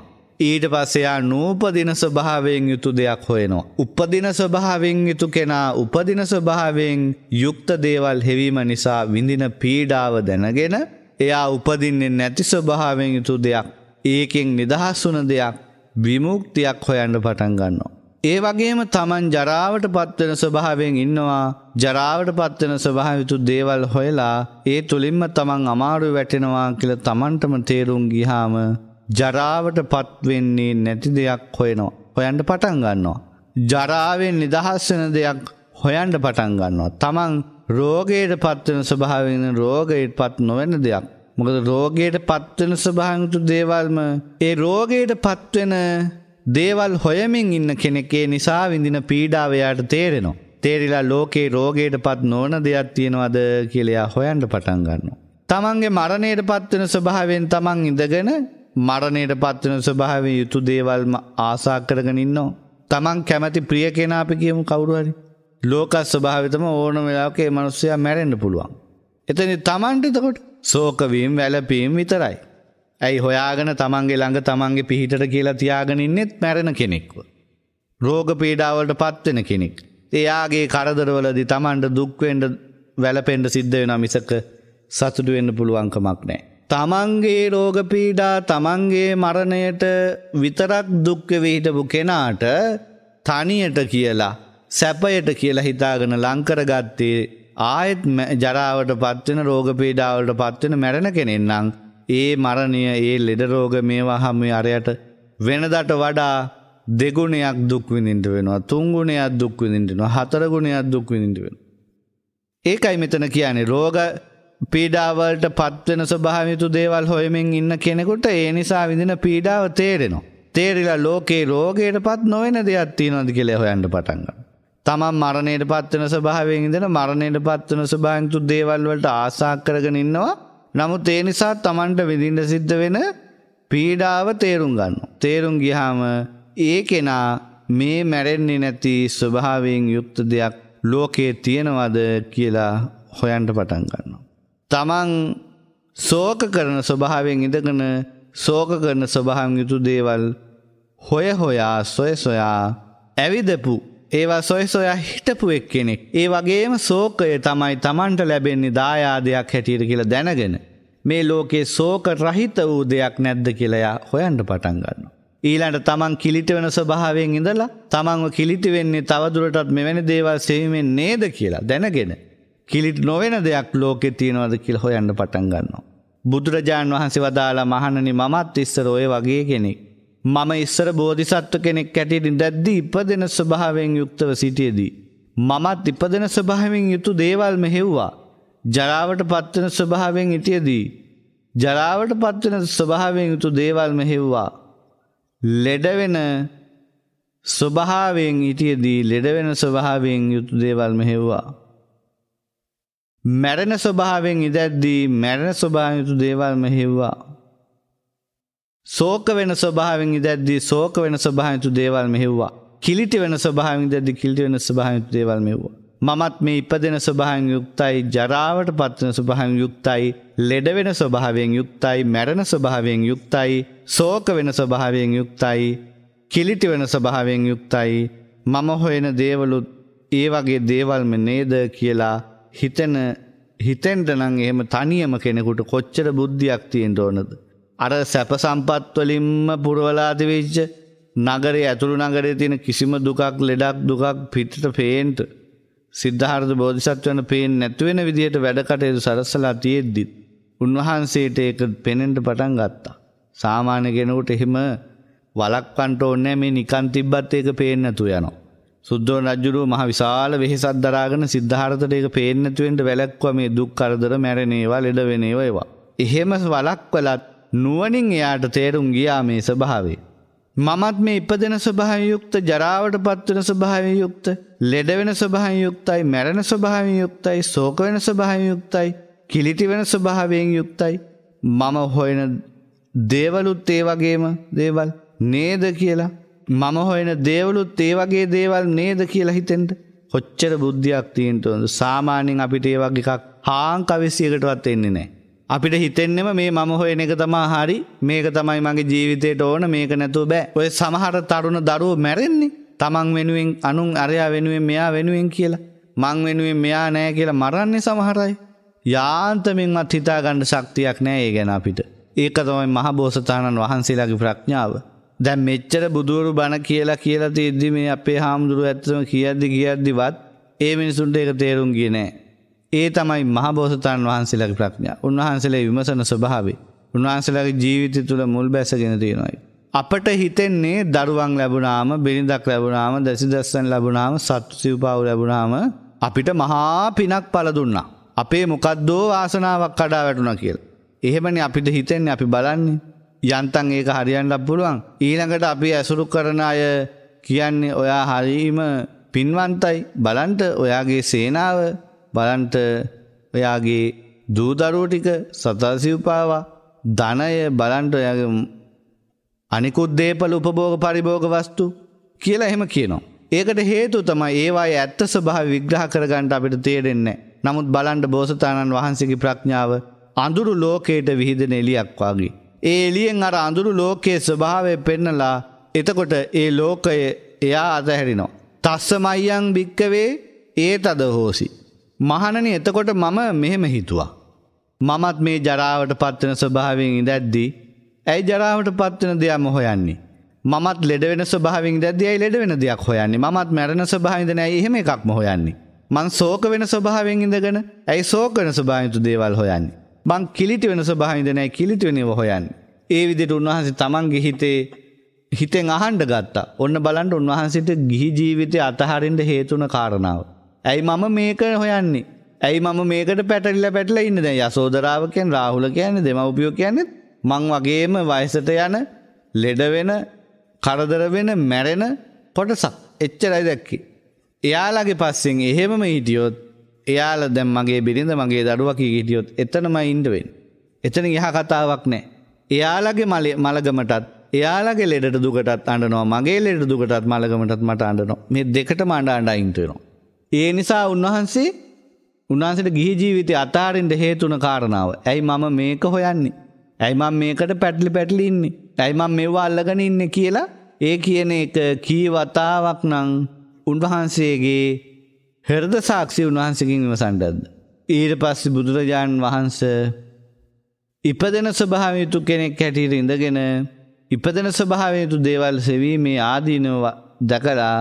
ඊට පස්සයා නූපදින ස්වභාවයෙන් යුතු දෙයක් හොයනවා. උපදින ස්වභාවෙන් යුතු කෙනා උපදින ස්වභාවෙන් යුක්ත දේවල් හෙවීම නිසා විඳින පීඩාව දැනගෙන එයා උපදින්නේ නැති ස්වභාවෙන් යුතු දෙයක් ඒකෙන් නිදහස් වුන දෙයක් විමුක්තියක් හොයන්න පටන් ගන්නවා. ඒ වගේම තමන් ජරාවට පත්වන ස්වභාවෙන් ඉන්නවා ජරාවට පත්වන ස්වභාවිතු දේවල් හොයලා ඒ තුළින්ම තමන් අමාරු වැටෙනවා කියල තමන්ටම තේරුම් ගිහාම ජරාවට පත්වෙන්නේ නැති දෙයක් හොයනවා. හොයන්ට පටන් ගන්නවා. ජරාවෙන් නිදහස්වන දෙයක් හොයන්ට පටන් ගන්නවා. තමන් රෝගයට පත්වන ස්වභාවෙන රෝගයට පත් නොවැන්න දෙයක්. මොකද රෝගයට පත්වෙන ස්වභාගතු දේවල්ම ඒ රෝගයට පත්වෙන දේවල් හොයමින් ඉන්න කෙනෙකේ නිසා විඳින පීඩාවයාට තේරෙනවා. තේරිලා ලෝකේ රෝගයට පත් නෝන දෙයක් තියෙනවද කියලයා හොයන්ට පටන් ගන්නවා. තමන්ගේ මරණයට පත්වෙන ස්වභාවෙන් තමන් ඉඳගෙන මරණයට පත්වන ස්වභාව යුතු දේවල්ම ආසා කරගෙන ඉන්නවා. තමන් කැමැති ප්‍රිය කෙනා අපි කියමු කවුරුහරි. ලෝකස් ස්වභාවිතම ඕන වෙලාවකේ මනුස්සයා මැරෙන්ඩ පුළුවන්. එතනි තමන්ටිතකොට සෝකවීම් වැලපීම් විතරයි. ඇයි හොයාගෙන තමන්ගේ ළඟ තමන්ගේ පිහිටට කියලා තියාගෙන ඉන්නෙත් මැරෙන කෙනෙක්ව. රෝග පීඩාවලට පත්වෙන කෙනෙක්. එයාගේ කරදරවලදි තමන්ට දුක්වෙන්ඩ වැලපෙන්ඩ සිද්ධ වෙන මිසක සතුටුවෙන්න පුළුවන්කමක් නෑ. තමන්ගේ රෝගපීඩා තමන්ගේ මරණයට විතරක් දුක්කවෙහිටපු කෙනාට තනියට කියලා සැපයට කියලා හිතාගෙන ලංකරගත්තේ ආයෙත් ජරාවට පත්වෙන රෝගපීඩාවලට පත්වෙන මැරෙන කෙනෙන්නම් ඒ මරණය ඒ ලෙඩරෝග මේවා හම අරයට වෙනදට වඩා දෙගුණයක් දුක්විඳින්ට වෙනවා තුංගුණයක් දුක්විඳින්ටනවා හතරගුණයක් දුක්විඳින්ට වෙන. ඒකයි මෙතන කියන්නේ රෝග පීඩාවලට පත්වෙන ස්වභාවිතු දේවල් හොයමින් ඉන්න කෙනෙකුට ඒ නිසා විඳින පීඩාව තේරෙනවා. තේරිලා ලෝකේ රෝගයට පත් නොවෙන දෙයක් තියෙනවද කියලා හොයන්න පටන් ගන්නවා. තමන් මරණයට පත්වන ස්වභාවයෙන් ඉඳලා මරණයට පත්වන ස්වභාවිතු දේවල් වලට ආසා කරගෙන ඉන්නවා. නමුත් ඒ නිසා තමන්ට විඳින්න සිද්ධ වෙන පීඩාව තේරුම් ගන්නවා. තේරුම් ගියාම ඒ කෙනා මේ මැරෙන්නේ නැති ස්වභාවයෙන් යුක්ත දෙයක් ලෝකේ තියෙනවද කියලා හොයන්න පටන් ගන්නවා. තමන් සෝක කරන ස්වභාවෙන් ඉඳගෙන සෝක කරන ස්වභාවන් යුතු දේවල් හොය හොයා සොය සොයා ඇවිදපු ඒවා සොය සොයා හිටපු එක් කෙනෙක් ඒ වගේම සෝකය තමයි තමන්ට ලැබෙන්නේ දායාදයක් හැටියට කියලා දැනගෙන මේ ලෝකේ සෝක රහිත වූ දෙයක් නැද්ද කියලයා හොයන්ට පටන් ගන්නවා. ඊළඟට තමන් කිලිට වෙන ස්වභාවයෙන් ඉඳලා තමන්ව කිලිටි වෙන්නේ තවදුරටත් මෙවැනි දේවල් සෙවීමෙන් නේද කියලා දැනගෙන කිලිට නොවෙන දෙයක් ලෝකෙ තියෙනවද කියල හොයන්න පටන් ගන්නවා. බුදුරජාණන් වහන්සේ වදාලා මහණනි මමත් ඉස්සර ඔය වගේ කෙනෙක්. මම ඉස්සර බෝධිසත්ව කෙනෙක් කැටිටි දැද්දී ඉපදෙන ස්වභාවෙන් යුක්තව සිටියදී. මමත් ඉපදෙන ස්වභාවෙන් යුතු දේවල් මෙහෙව්වා. ජරාවට පත්වන ස්වභාවෙන් ඉටියදී. ජරාවට පත්වන ස්වභාවෙන් යුතු දේවල් මෙහෙව්වා. ලෙඩවෙන ස්වභාවයෙන් ඉටියදී ලෙඩවෙන ස්වභාවයෙන් යුතු දේවල් මෙහෙව්වා. මැරෙන ස්වභාවෙන් ඉදැද්දී මැරෙන ස්වභාවයුතු දේවල් මෙහිව්වා. සෝක වෙන ස්වභාවෙන් ඉදැද්දී සෝක වෙන ස්වභායුතු දේවල් මෙහිව්වා. කිලිටි වෙන ස්වභාවින් දැදි කිල්ටි වෙන ස්වභායුතු දේවල් මෙව්වා. මමත් මේ ඉපදෙන ස්වභාන් යුක්තයි ජරාවට පත්වන ස්වභාන් යුක්තයි ලෙඩවෙන ස්වභාවයෙන් යුක්තයි මැරණ ස්වභාවයෙන් යුක්තයි සෝක වෙන ස්වභාවයෙන් යුක්තයි කිලිටි වෙන ස්වභාවයෙන් යුක්තයි මම හොයන දේවලුත් ඒ වගේ දේවල්ම නේද කියලා හිතෙන හිතෙන්ට නම් එහෙම තනියම කෙනෙකුට කොච්චර බුද්ධියක් තියෙන්ට ඕනද. අර සැප සම්පත්වලින්ම පුරවලාදවෙච්ච නගරේ ඇතුළු නගරේ තියෙන කිසිම දුකක් ලෙඩක් දුකක් පිටට පේන්ට සිද්ධාර්ධ බෝධිසත්වන පේෙන් නැත්වෙන විදිහට වැඩකටයුතු සරස්සලා තියෙද්දිත්. උන්වහන්සේට ඒක පෙනෙන්ට පටන් ගත්තා. සාමාන්‍ය කෙනෙකුට එහෙම වලක් කන්ට ඕන්නෑ මේ නිකන් තිබ්බත් ඒක පේන්නතු යනවා. සුද්දෝ රජුරුව මහ විශාල වෙහෙසක් දරාගෙන සිද්ධාර්ථට ඒක පේන්නේ නැති වෙන්න වැළැක්වා මේ දුක් කරදර මැරෙනේවා ලෙඩ වෙනේවා ඒවා. එහෙම වළක්වලත් නුවණින් එයාට තේරුම් ගියා මේ ස්වභාවය. මමත් මේ ඉපදෙන ස්වභාවයෙන් යුක්ත ජරාවට පත්වෙන ස්වභාවයෙන් යුක්ත ලෙඩ වෙන ස්වභාවයෙන් යුක්තයි මැරෙන ස්වභාවයෙන් යුක්තයි ශෝක වෙන ස්වභාවයෙන් යුක්තයි කිලිටි වෙන ස්වභාවයෙන් යුක්තයි මම හොයන දේවලුත් ඒ වගේම දේවල් නේද කියලා මම හොයන දේවලුත් ඒ වගේ දේවල් නේද කියලා හිතෙන්ට කොච්චර බුද්ධයක් තියෙන්ටොද සාමාන්‍යෙන් අපිට ඒ වගේකක් හාංකවිසියකටවත් එන්නේ නෑ. අපිට හිතෙන්නෙම මේ මම හොයන එක තමා හරි මේක තමයි මගේ ජීවිතයට ඕන මේක නැතුව බෑ ඔය සමහර තරුණ දරුව මැරෙන්නේ තමන් වෙනුවෙන් අනුන් අරයා වෙනුවෙන් මෙයා වෙනුවෙන් කියලා මං වෙනුවෙන් මෙයා නෑ කියලා මරන්නේ සමහරයි. යාන්තමින්වත් හිතාගණ්ඩ ශක්තියක් නෑ ඒ ගැන අපිට. ඒක තමයි මහබෝසතාණන් වහන්සේලාගේ ප්‍රඥාව. දැන් මෙච්චර බුදුවරු බණ කියලා කියලා තිද්දි මේ අපේ හාමුදුරුව ඇත්තම කියද්දි කියද්දිවත් ඒ මිනිසුන්ට ඒක තේරුම් ගියේ නෑ. ඒ තමයි මහබෝසතාණන් වහන්සේලාගේ ප්‍රඥා. උන්වහන්සේලා විමසන ස්වභාවය. උන්වහන්සේලාගේ ජීවිතය තුළ මුල් බැසගෙන තියෙනවා. අපට හිතෙන්නේ දරුවන් ලැබුණාම, බිරිඳක් ලැබුණාම, දැසිදස්සන් ලැබුණාම, සත්තු සිව්පාව ලැබුණාම අපිට මහා පිනක් පළ දුන්නා. අපේ මොකද්දෝ ආසනාවක් කඩා වැටුණා කියලා. එහෙමනේ අපිට හිතෙන්නේ අපි බලන්නේ. යන්තන් ඒක හරියන්නක් පුළුවන්. ඊළඟට අපි ඇසුරු කරන අය කියන්නේ ඔයා හරීම පින්වන්තයි බලන්ට ඔයාගේ සේනාව බලන්ට ඔයාගේ දූදරුව ටික සතසිව්පාවා ධනය බලන්ට ඔයාගේ අනිකුත් දේපල උපභෝග පරිභෝග වස්තු කියලා එහෙම කියනවා. ඒකට හේතු තමයි ඒවායි ඇත්ත ස්වභාව විග්‍රහ කරගන්නට අපිට තේරෙන්නේ. නමුත් බලන්ට බෝසතාණන් වහන්සේගේ ප්‍රඥාව අඳුරු ලෝකයට විහිදෙන එළියක් වගේ. ඒ එලියෙන් අර අඳුරු ලෝකයේ ස්වභාවය පෙන්නලා එතකොට ඒ ලෝකය එයා අතහැරිනවා. තස්සමයියන් භික්කවේ ඒ තද හෝසි. මහණනි එතකොට මම මෙහෙම හිතුවා. මමත් මේ ජරාවට පත්වන ස්වභාවෙන් ඉදැද්දී. ඇයි ජරාවට පත්වන දෙයක් මොහොයන්නේ. මත් ලෙඩවෙන ස්වභාවින් දැදයි ලෙඩවෙන දෙයක් හොයන්නේ මත් මැරණ ස්වභාවිදන එහෙම එකක් මොහොයන්නේ. මං සෝක වෙන ස්වභාවෙන් ඉඳගෙන ඇයි සෝකන ස්වභාවිතු දේවල් හොයන්නේ. මං කිලිටි වෙන ස්වභාවයෙන්ද නැහැ කිලිටි වෙනව හොයන්නේ. ඒ විදිහට උන්වහන්සේ තමන්ගේ හිතේ හිතෙන් අහන්න ගත්තා. ඔන්න බලන්න උන්වහන්සේට ගිහි ජීවිතය අතහරින්න හේතුන කාරණාව. ඇයි මම මේක හොයන්නේ? ඇයි මම මේකට පැටලිලා පැටලිලා ඉන්නේ දැන් යසෝදරාව කියන්නේ රාහුල කියන්නේ දෙමව්පියෝ කියන්නේ මං වගේම වයසට යන ලෙඩ වෙන කරදර වෙන මැරෙන කොටසක් එච්චරයි දැක්කේ. එයාලගේ පස්සෙන් එහෙමම හිටියොත් එයාල දැම් මගේ බිරිඳ මගේ දඩුවකි ගිටියොත් එතනම ඉන්ඩුවෙන්. එතන යහ කතාවක් නෑ. එයාලගේ මලේ මළගමටත් එයාලගේ ලෙඩට දුකටත් අඩනවා මගේ ලෙඩ දුකටත් මළගමටත් මට අඩනවා මේ දෙකට මඩ අඩ ඉන්ටරනවා. ඒ නිසා උන්වහන්සේ උන්වහන්සට ගිහි ජීවිතය අතාරෙන්ට හේතුන කාරණාව. ඇයි මම මේක හොයන්නේ. ඇයි මම මේකට පැටලි පැටලිඉන්නේ. ඇයි මම මෙවා අල්ලගෙන ඉන්න කියලා ඒ කියන එක කී වතාවක් නං උන්වහන්සේගේ හෙරද සාක්ෂි උන්වහන්සකින් විමසන්ටද. ඊට පස්ස බුදුරජාණන් වහන්ස ඉපදෙන ස්වභාවයුතු කෙනෙක් හැටියට ඉඳගෙන ඉපදෙන ස්වභාවයුතු දේවල් සෙවීමේ ආදීනව දැකලා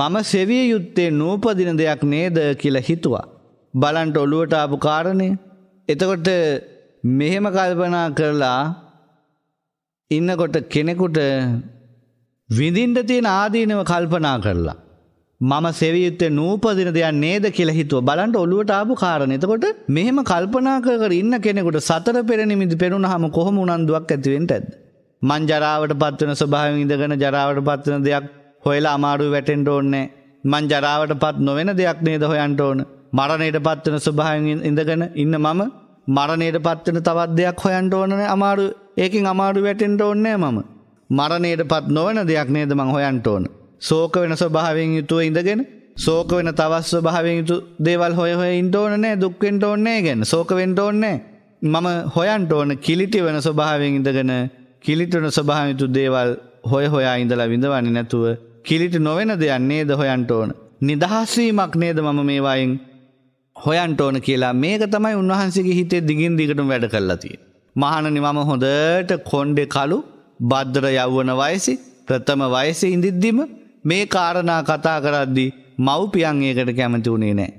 මම සෙවිය යුත්තේ නූපදින දෙයක් නේද කියලා හිතුවා. බලන්ට ඔළුවට ආපු කාරණය එතකොට මෙහෙම කල්පනා කරලා ඉන්නකොට කෙනෙකුට විඳින්ට තියෙන ආදීනව කල්පනා කරලා මම සෙවියුත්තේ නූපදින දෙයක් නේද කියලා හිතුව බලන්ට ඔලුවට ආපු කාරණ. එතකොට මෙහෙම කල්පනා කර ඉන්න කෙනෙකුට සතර පෙරනිමිති පෙනුනහම කොහොම උනන්දුවක් ඇතිවෙන්න ඇද්ද? මං ජරාවට පත්වන ස්වභාවයෙන් ඉඳගෙන ජරාවට පත්වන දෙයක් හොයලා අමාරුව වැටෙන්ට ඕන්නේ. මං ජරාවට පත් නොවෙන දෙයක් නේද හොයන්ට ඕන. මරණයට පත්වන ස්වභාවයෙන් ඉඳගෙන ඉන්න මම මරණයට පත්වන තවත් දෙයක් හොයන්ට ඕනන අමාරු ඒකින් අමාරු වැටෙන්ට ඕන්නෑ මම. මරණයට පත් නොවන දෙයක් නේද මං හොයන්ට ඕන. සෝක වෙන ස්වභාවෙන් යුතුව ඉඳගෙන සෝක වෙන තවස් ස්වභාවෙන් යුතු දේවල් හොය හොය ඉන්න ඕනේ දුක්වෙන්න ඕනේ ගැන සෝක වෙන්න ඕනේ මම හොයන්ට ඕන කිලිටි වෙන ස්වභාවයෙන් ඉඳගෙන කිලිටන ස්වභාව යුතු දේවල් හොය හොයා ඉඳලා විඳවන්නේ නැතුව කිලිට නොවෙන දෙයක් නේද හොයන්ට ඕන නිදහස්වීමක් නේද මම මේවායින් හොයන්ට ඕන කියලා මේක තමයි උන්වහන්සේගේ හිතේ දිගින් දිගටම වැඩ කරලා තියෙන්නේ. මහණනි මම හොඳට කොණ්ඩේ කළු බද්දර යවවන වයසේ ප්‍රථම වයසේ ඉඳිද්දිම මේ කාරණා කතා කරද්දි මව්පියන් ඒකට කැමති වුණේ නෑ.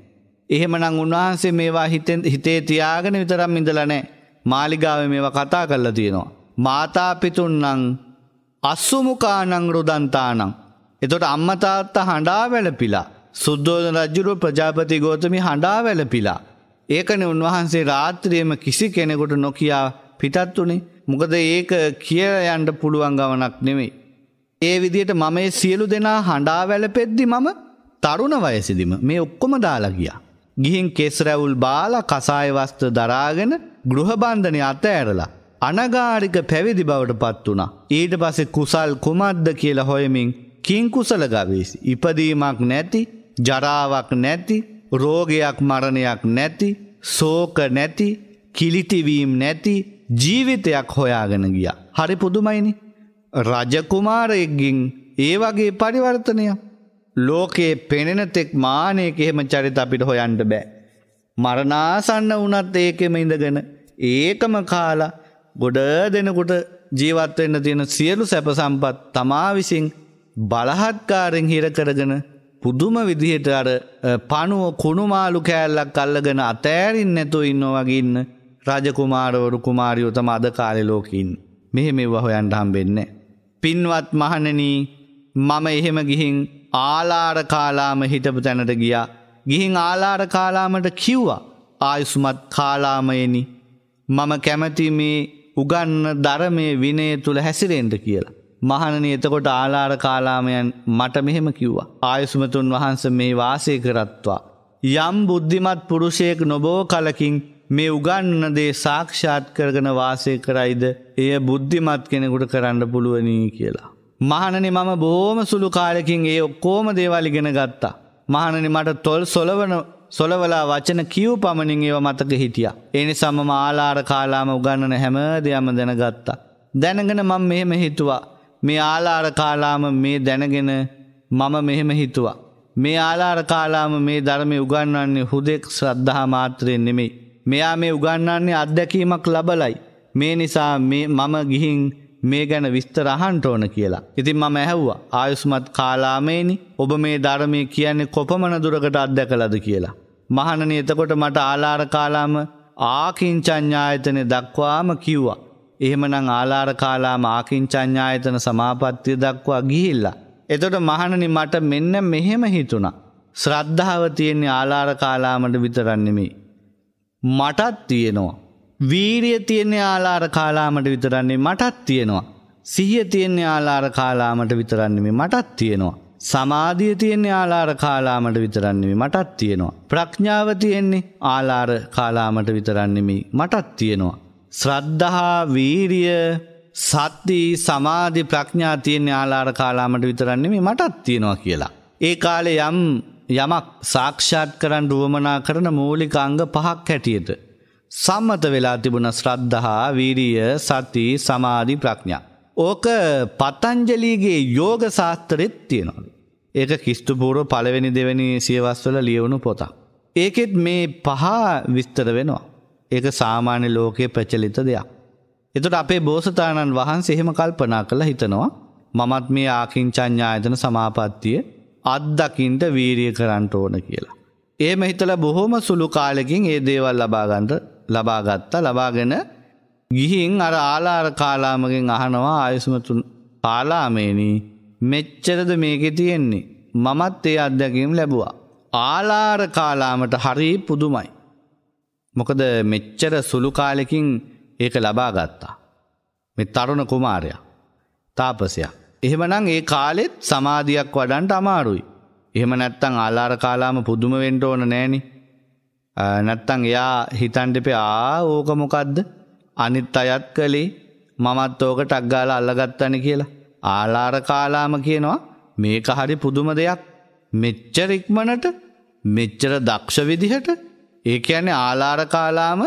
එහෙමනම් උන්වහන්සේ මේවා හිතේ තියාගෙන විතරම් ඉඳලා නෑ. මාලිගාවේ මේවා කතා කරලා තියෙනවා. මාතාපිතුන්නම් අස්සුමුකානං රුදන්තානං. එතොට අම්මතාත්තා හඬා වැලපිලා. සුද්දෝධ රජ්ජුරුව ප්‍රජාපති ගෝතමි හඬා වැලපිලා. ඒකන උන්වහන්සේ රාත්‍රියම කිසි කෙනෙකුට නොකයා පිටත් වනේ මොකද ඒක කියල යන්ට පුළුවන් ගවනක් නෙමෙයි. ඒ විදියට මම ඒ සියලු දෙනා හඬා වැළපෙද්දි මම තරුණ වයසිදිම මේ ඔක්කොම දාලා ගියා. ගිහින් කෙස් රැවුල් බාලා කසාය වස්ත්‍ර දරාගෙන ගෘහබන්ධනය අතඇරලා අනගාරික පැවිදි බවට පත් වුණා. ඊට පස්සේ කුසල් කුමක්ද කියලා හොයමින් කිං කුසල ගවේසි. ඉපදීමක් නැති, ජරාවක් නැති, රෝගයක් මරණයක් නැති, ශෝක නැති, කිලිතිවීම නැති ජීවිතයක් හොයාගෙන ගියා. හරි පුදුමයිනේ. රජකුමාරයක්ගින් ඒ වගේ පරිවර්තනය. ලෝකයේ පෙනෙන තෙක් මානයක එහෙම චරිත අපිට හොයන්ට බෑ. මරනාසන්න වනත් ඒකෙම ඉඳගෙන ඒකම කාලා ගොඩ දෙනකුට ජීවත්වවෙන්න තියෙන සියලු සැපසම්පත් තමා විසින් බලහත්කාරෙන් හිර කරගෙන පුදුම විදිහට අර පණුව කුණුමාලු කෑල්ලක් අල්ලගෙන අතෑරින් නැතු ඉන්නවගන්න රජකුමාරවරු කුමාරියෝතම අද කාලෙ ලෝකින් මෙහෙ මෙ වහොයන්ට හම්බෙන්නේ. පින්වත් මහනනී මම එහෙම ගිහින් ආලාර කාලාම හිටපු තැනට ගියා ගිහින් ආලාර කාලාමට කිව්වා ආයුසුමත් කාලාමයනි මම කැමැති මේ උගන්න දරමේ විනය තුළ හැසිරෙන්ට කියලා. මහණනි එතකොට ආලාර කාලාමයන් මට මෙහෙම කිව්වා. ආයුසුමතුන් වහන්ස මේ වාසය කරත්වා. යම් බුද්ධිමත් පුරුෂයෙක් නොබෝ කලකින් මේ උගන්න දේ සාක්ෂාත් කරගෙන වාසය කරයිද එය බුද්ධිමත් කෙනෙකුට කරන්න පුළුවනී කියලා. මහනනි මම බෝම සුළු කාලකින් ඒ ඔක්කෝම දේවලිගෙන ගත්තා. මහනනි මට තොල් සොලවන සොලවලා වචන කිව් පමණින් ඒව මතක හිටිය. එනි සමම ආලාර කාලාම උගන්නන හැම දෙයම දැනගත්තා. දැනගෙන මං මෙහෙම හිතුවා. මේ ආලාර කාලාම මේ දැනගෙන මම මෙහෙම හිතුවා. මේ ආලාර කාලාම මේ ධර්මය උගන්වන්නේ හුදෙක් ශ්‍රද්ධහා මාත්‍රයෙන් නෙමෙයි. මෙයා මේ උගන්නන්නේ අත්දැකීමක් ලබලයි. මේ නිසා මම ගිහින් මේ ගැන විස්තර අහන්ට ඕන කියලා. ඉතින් මම ඇහුවා ආයුස්මත් කාලාමේනි ඔබ මේ ධර්මය කියන්නේ කොපමණ දුරකට අත්දැකලද කියලා. මහණනි එතකොට මට ආලාර කාලාම ආකින්චඤ්ඤායතනෙ දක්වාම කිව්වා. එහෙමනම් ආලාර කාලාම ආකින්චඤ්ඤායතන සමාපත්තිය දක්වා ගිහිල්ලා. එතකොට මහණනි මට මෙන්න මෙහෙම හිතුණා. ශ්‍රද්ධාව තියෙන්නේ ආලාර කාලාමට විතරක් නෙමෙයි. මටත් තියෙනවා. වීරිය තියන්නේ ආලාර කාලාමට විතරන්නේ මටත් තියෙනවා. සිහිය තියන්නේ ආලාර කාලාමට විතරන්නේ මටත් තියෙනවා. සමාධිය තියන්නේ ආලාර කාලාමට විතරන්නේ මටත් තියෙනවා. ප්‍රඥාව තියෙන්නේ ආලාර කාලාමට විතරන්නෙමි මටත් තියෙනවා. ශ්‍රද්ධහා වීරිය සත්ති සමාධි ප්‍රඥා තියන්නේ ආලාර කාලාමට විතරන්නෙමි මටත් තියෙනවා කියලා. ඒ කාලේ යම් යමක් සාක්ෂාත් කරන්න ුවමනා කරන මූලිකාංග පහක් හැටියට. සම්මත වෙලා තිබුණ ශ්‍රද්ධහා වීරිය සති සමාධි ප්‍රඥා. ඕක පතංජලීගේ යෝග ශාස්ත්‍රෙත් තියෙනවා. ඒක කිස්තුපූරුව පළවෙනි දෙවැනි සියවස්වල ලියවුණු පොතා. ඒකෙත් මේ පහ විස්තර වෙනවා. ඒක සාමාන්‍ය ලෝකයේ ප්‍රචලිත දෙයක්. එතුට අපේ බෝසතාණන් වහන්සේ එහෙම කල්පනා කළ හිතනවා මමත් මේ ආකින්චඥායතන සමාපත්තිය අත්දකින්ට වීරිය කරන්න ඕන කියලා. ඒම හිතල බොහොම සුළු කාලෙකින් ඒ දේවල් ලබාගන්ට ලබාගත්තා ලබාගෙන ගිහින් අර ආලාර කාලාමගෙන් අහනවා ආයුසුමතුන් පාලාමේනී මෙච්චරද මේක තියෙන්නේ මමත් ඒ අත්දැකීම් ලැබවා. ආලාර කාලාමට හරි පුදුමයි. මොකද මෙච්චර සුළු කාලෙකින් ඒක ලබාගත්තා. මෙ තරුණ කුමාරයා තාපසයක්. එහෙමනම් ඒ කාලෙත් සමාධියක් වඩන්ට අමාරුයි. එහෙම නැත්තං ආලාර කාලාම පුදුම වෙන්ට ඕන නෑනි. නැත්තං එයා හිතන්ඩපේ ආ ඕක මොකක්ද අනිත් අයත් කළේ මමත් ඕක ටක්ගාල අල්ලගත්තන කියලා. ආලාර කාලාම කියනවා මේක හරි පුදුම දෙයක් මෙච්චර ඉක්මනට මෙච්චර දක්ෂ විදිහට ඒ කියන්නේ ආලාර කාලාම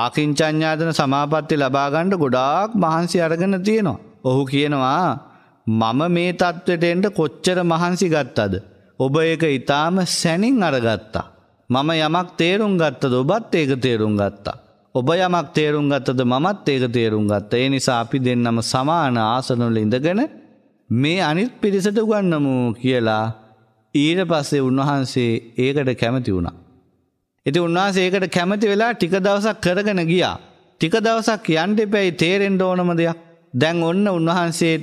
ආකින්චඤ්ඤාදන සමාපatti ලබා ගන්න ගොඩාක් මහන්සි අරගෙන තියෙනවා. ඔහු කියනවා මම මේ තත්ත්වයට එන්ට කොච්චර මහන්සි ගත්තද. ඔබ ඒක ඉතාම සැනින් අරගත්තා. මම යමක් තේරුම් ගත්තද ඔබත් ඒක තේරුම් ගත්තා. ඔබ යමක් තේරුම් ගත්තද මමත් ඒක තේරුම් ගත්ත ඒ නිසා අපි දෙන්නම සමාන ආසනොල ඉඳගෙන මේ අනිත් පිරිසට ගන්නමු කියලා ඊට පස්සේ උන්වහන්සේ ඒකට කැමති වුණා. ඉති උන්වහන්සේ ඒකට කැමති වෙලා ටික දවසක් කරගෙන ගියා. ටික දවසක් යන්ට එපැයි තේරෙන්ඩ ඕනම දෙයක් දැන් ඔන්න උන්වහන්සේත්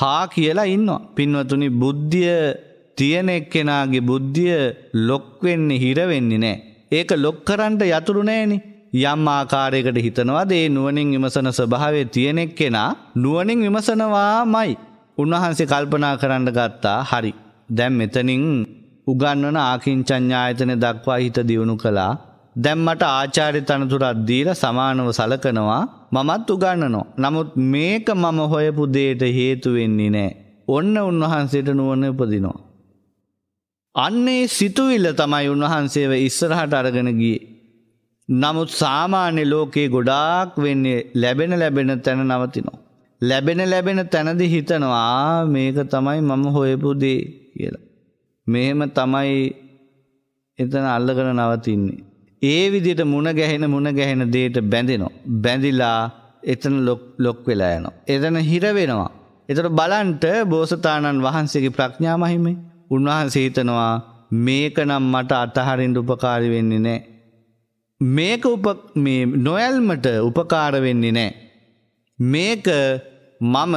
හා කියලා ඉන්නවා. පින්වතුනි බුද්ධිය තියෙන එක්කෙනාගේ බුද්ධිය ලොක්වෙන්නේ හිරවෙන්නේ නෑ. ඒක ලොක් කරන්ට යතුරු නෑනි. යම් ආකාරයකට හිතනවාද ඒ නුවණින් විමසන ස්වභාවය තියෙන එක්කෙනා නුවණින් විමසනවාමයි. උන්වහන්සේ කල්පනා කරන්න ගත්තා. හරි. දැන් මෙතනින් උගන්වන ආකින්චඤ්ඤායතන දක්වා හිත දියුණු කළා. දැන් මට ආචාර්ය තනතුරක් දීලා සමානව සලකනවා. මමත් උගන්නනෝ. නමුත් මේක මම හොයපු දෙයට හේතු වෙන්නේ නෑ. ඔන්න උන්වහන්සේට නුවණ උපදිනවා. අන්නේ සිතුවිල්ල තමයි උන්වහන්සේව ඉස්සරහට අරගෙන ගියේ. නමුත් සාමාන්‍ය ලෝකයේ ගොඩාක් වෙන්නේ ලැබෙන ලැබෙන තැන නවතිනවා. ලැබෙන ලැබෙන තැනදි හිතනවා මේක තමයි මම හොයපු දේ කියලා. මෙහෙම තමයි එතන අල්ලගෙන නවතින්නේ. ඒ විදිට මුණ ගැහෙන මුණ ගැහෙන දේට බැඳෙනවා. බැඳිලා එතන ලොක් වෙලා යනවා. එතන හිර වෙනවා. එතට බලන්ට බෝසතාණන් වහන්සේගේ ප්‍රඥා මහිමේ උන්වහන්සේ හිතනවා මේක නම් මට අතහරින්ට උපකාරි වෙන්නේ නෑ. මේක නොයල්මට උපකාර වෙන්නේ නෑ. මේක මම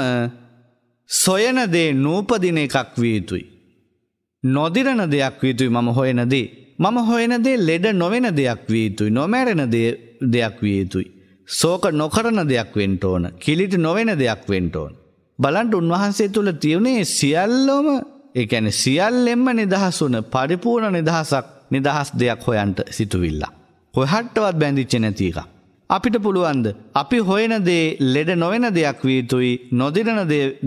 සොයනදේ නූපදින එකක් වියතුයි. නොදිරණ දෙයක් වියතුයි මම හොයනදී. මම හොයන දේ ලෙඩ නොවෙන දෙයක් විය යුතුයි නොමැරෙන දෙයක් විය යුතුයි. සෝක නොකරන දෙයක් වෙන්ට ඕන කිලිට නොවෙන දෙයක් වෙන්ට ඕන. බලන්ට උන්වහන්සේ තුළ තියුණේ සියල්ලෝම එකැන සියල්ලෙන්ම නිදහසුන පරිපූර්ණ නිදහසක් නිදහස් දෙයක් හොයන්ට සිතුවිල්ලා. හොහට්ටවත් බැඳිච්ච නැතික. අපිට පුළුවන්ද අපි හොයන දේ ලෙඩ නොවෙන දෙයක් වීතුයි නොදිරන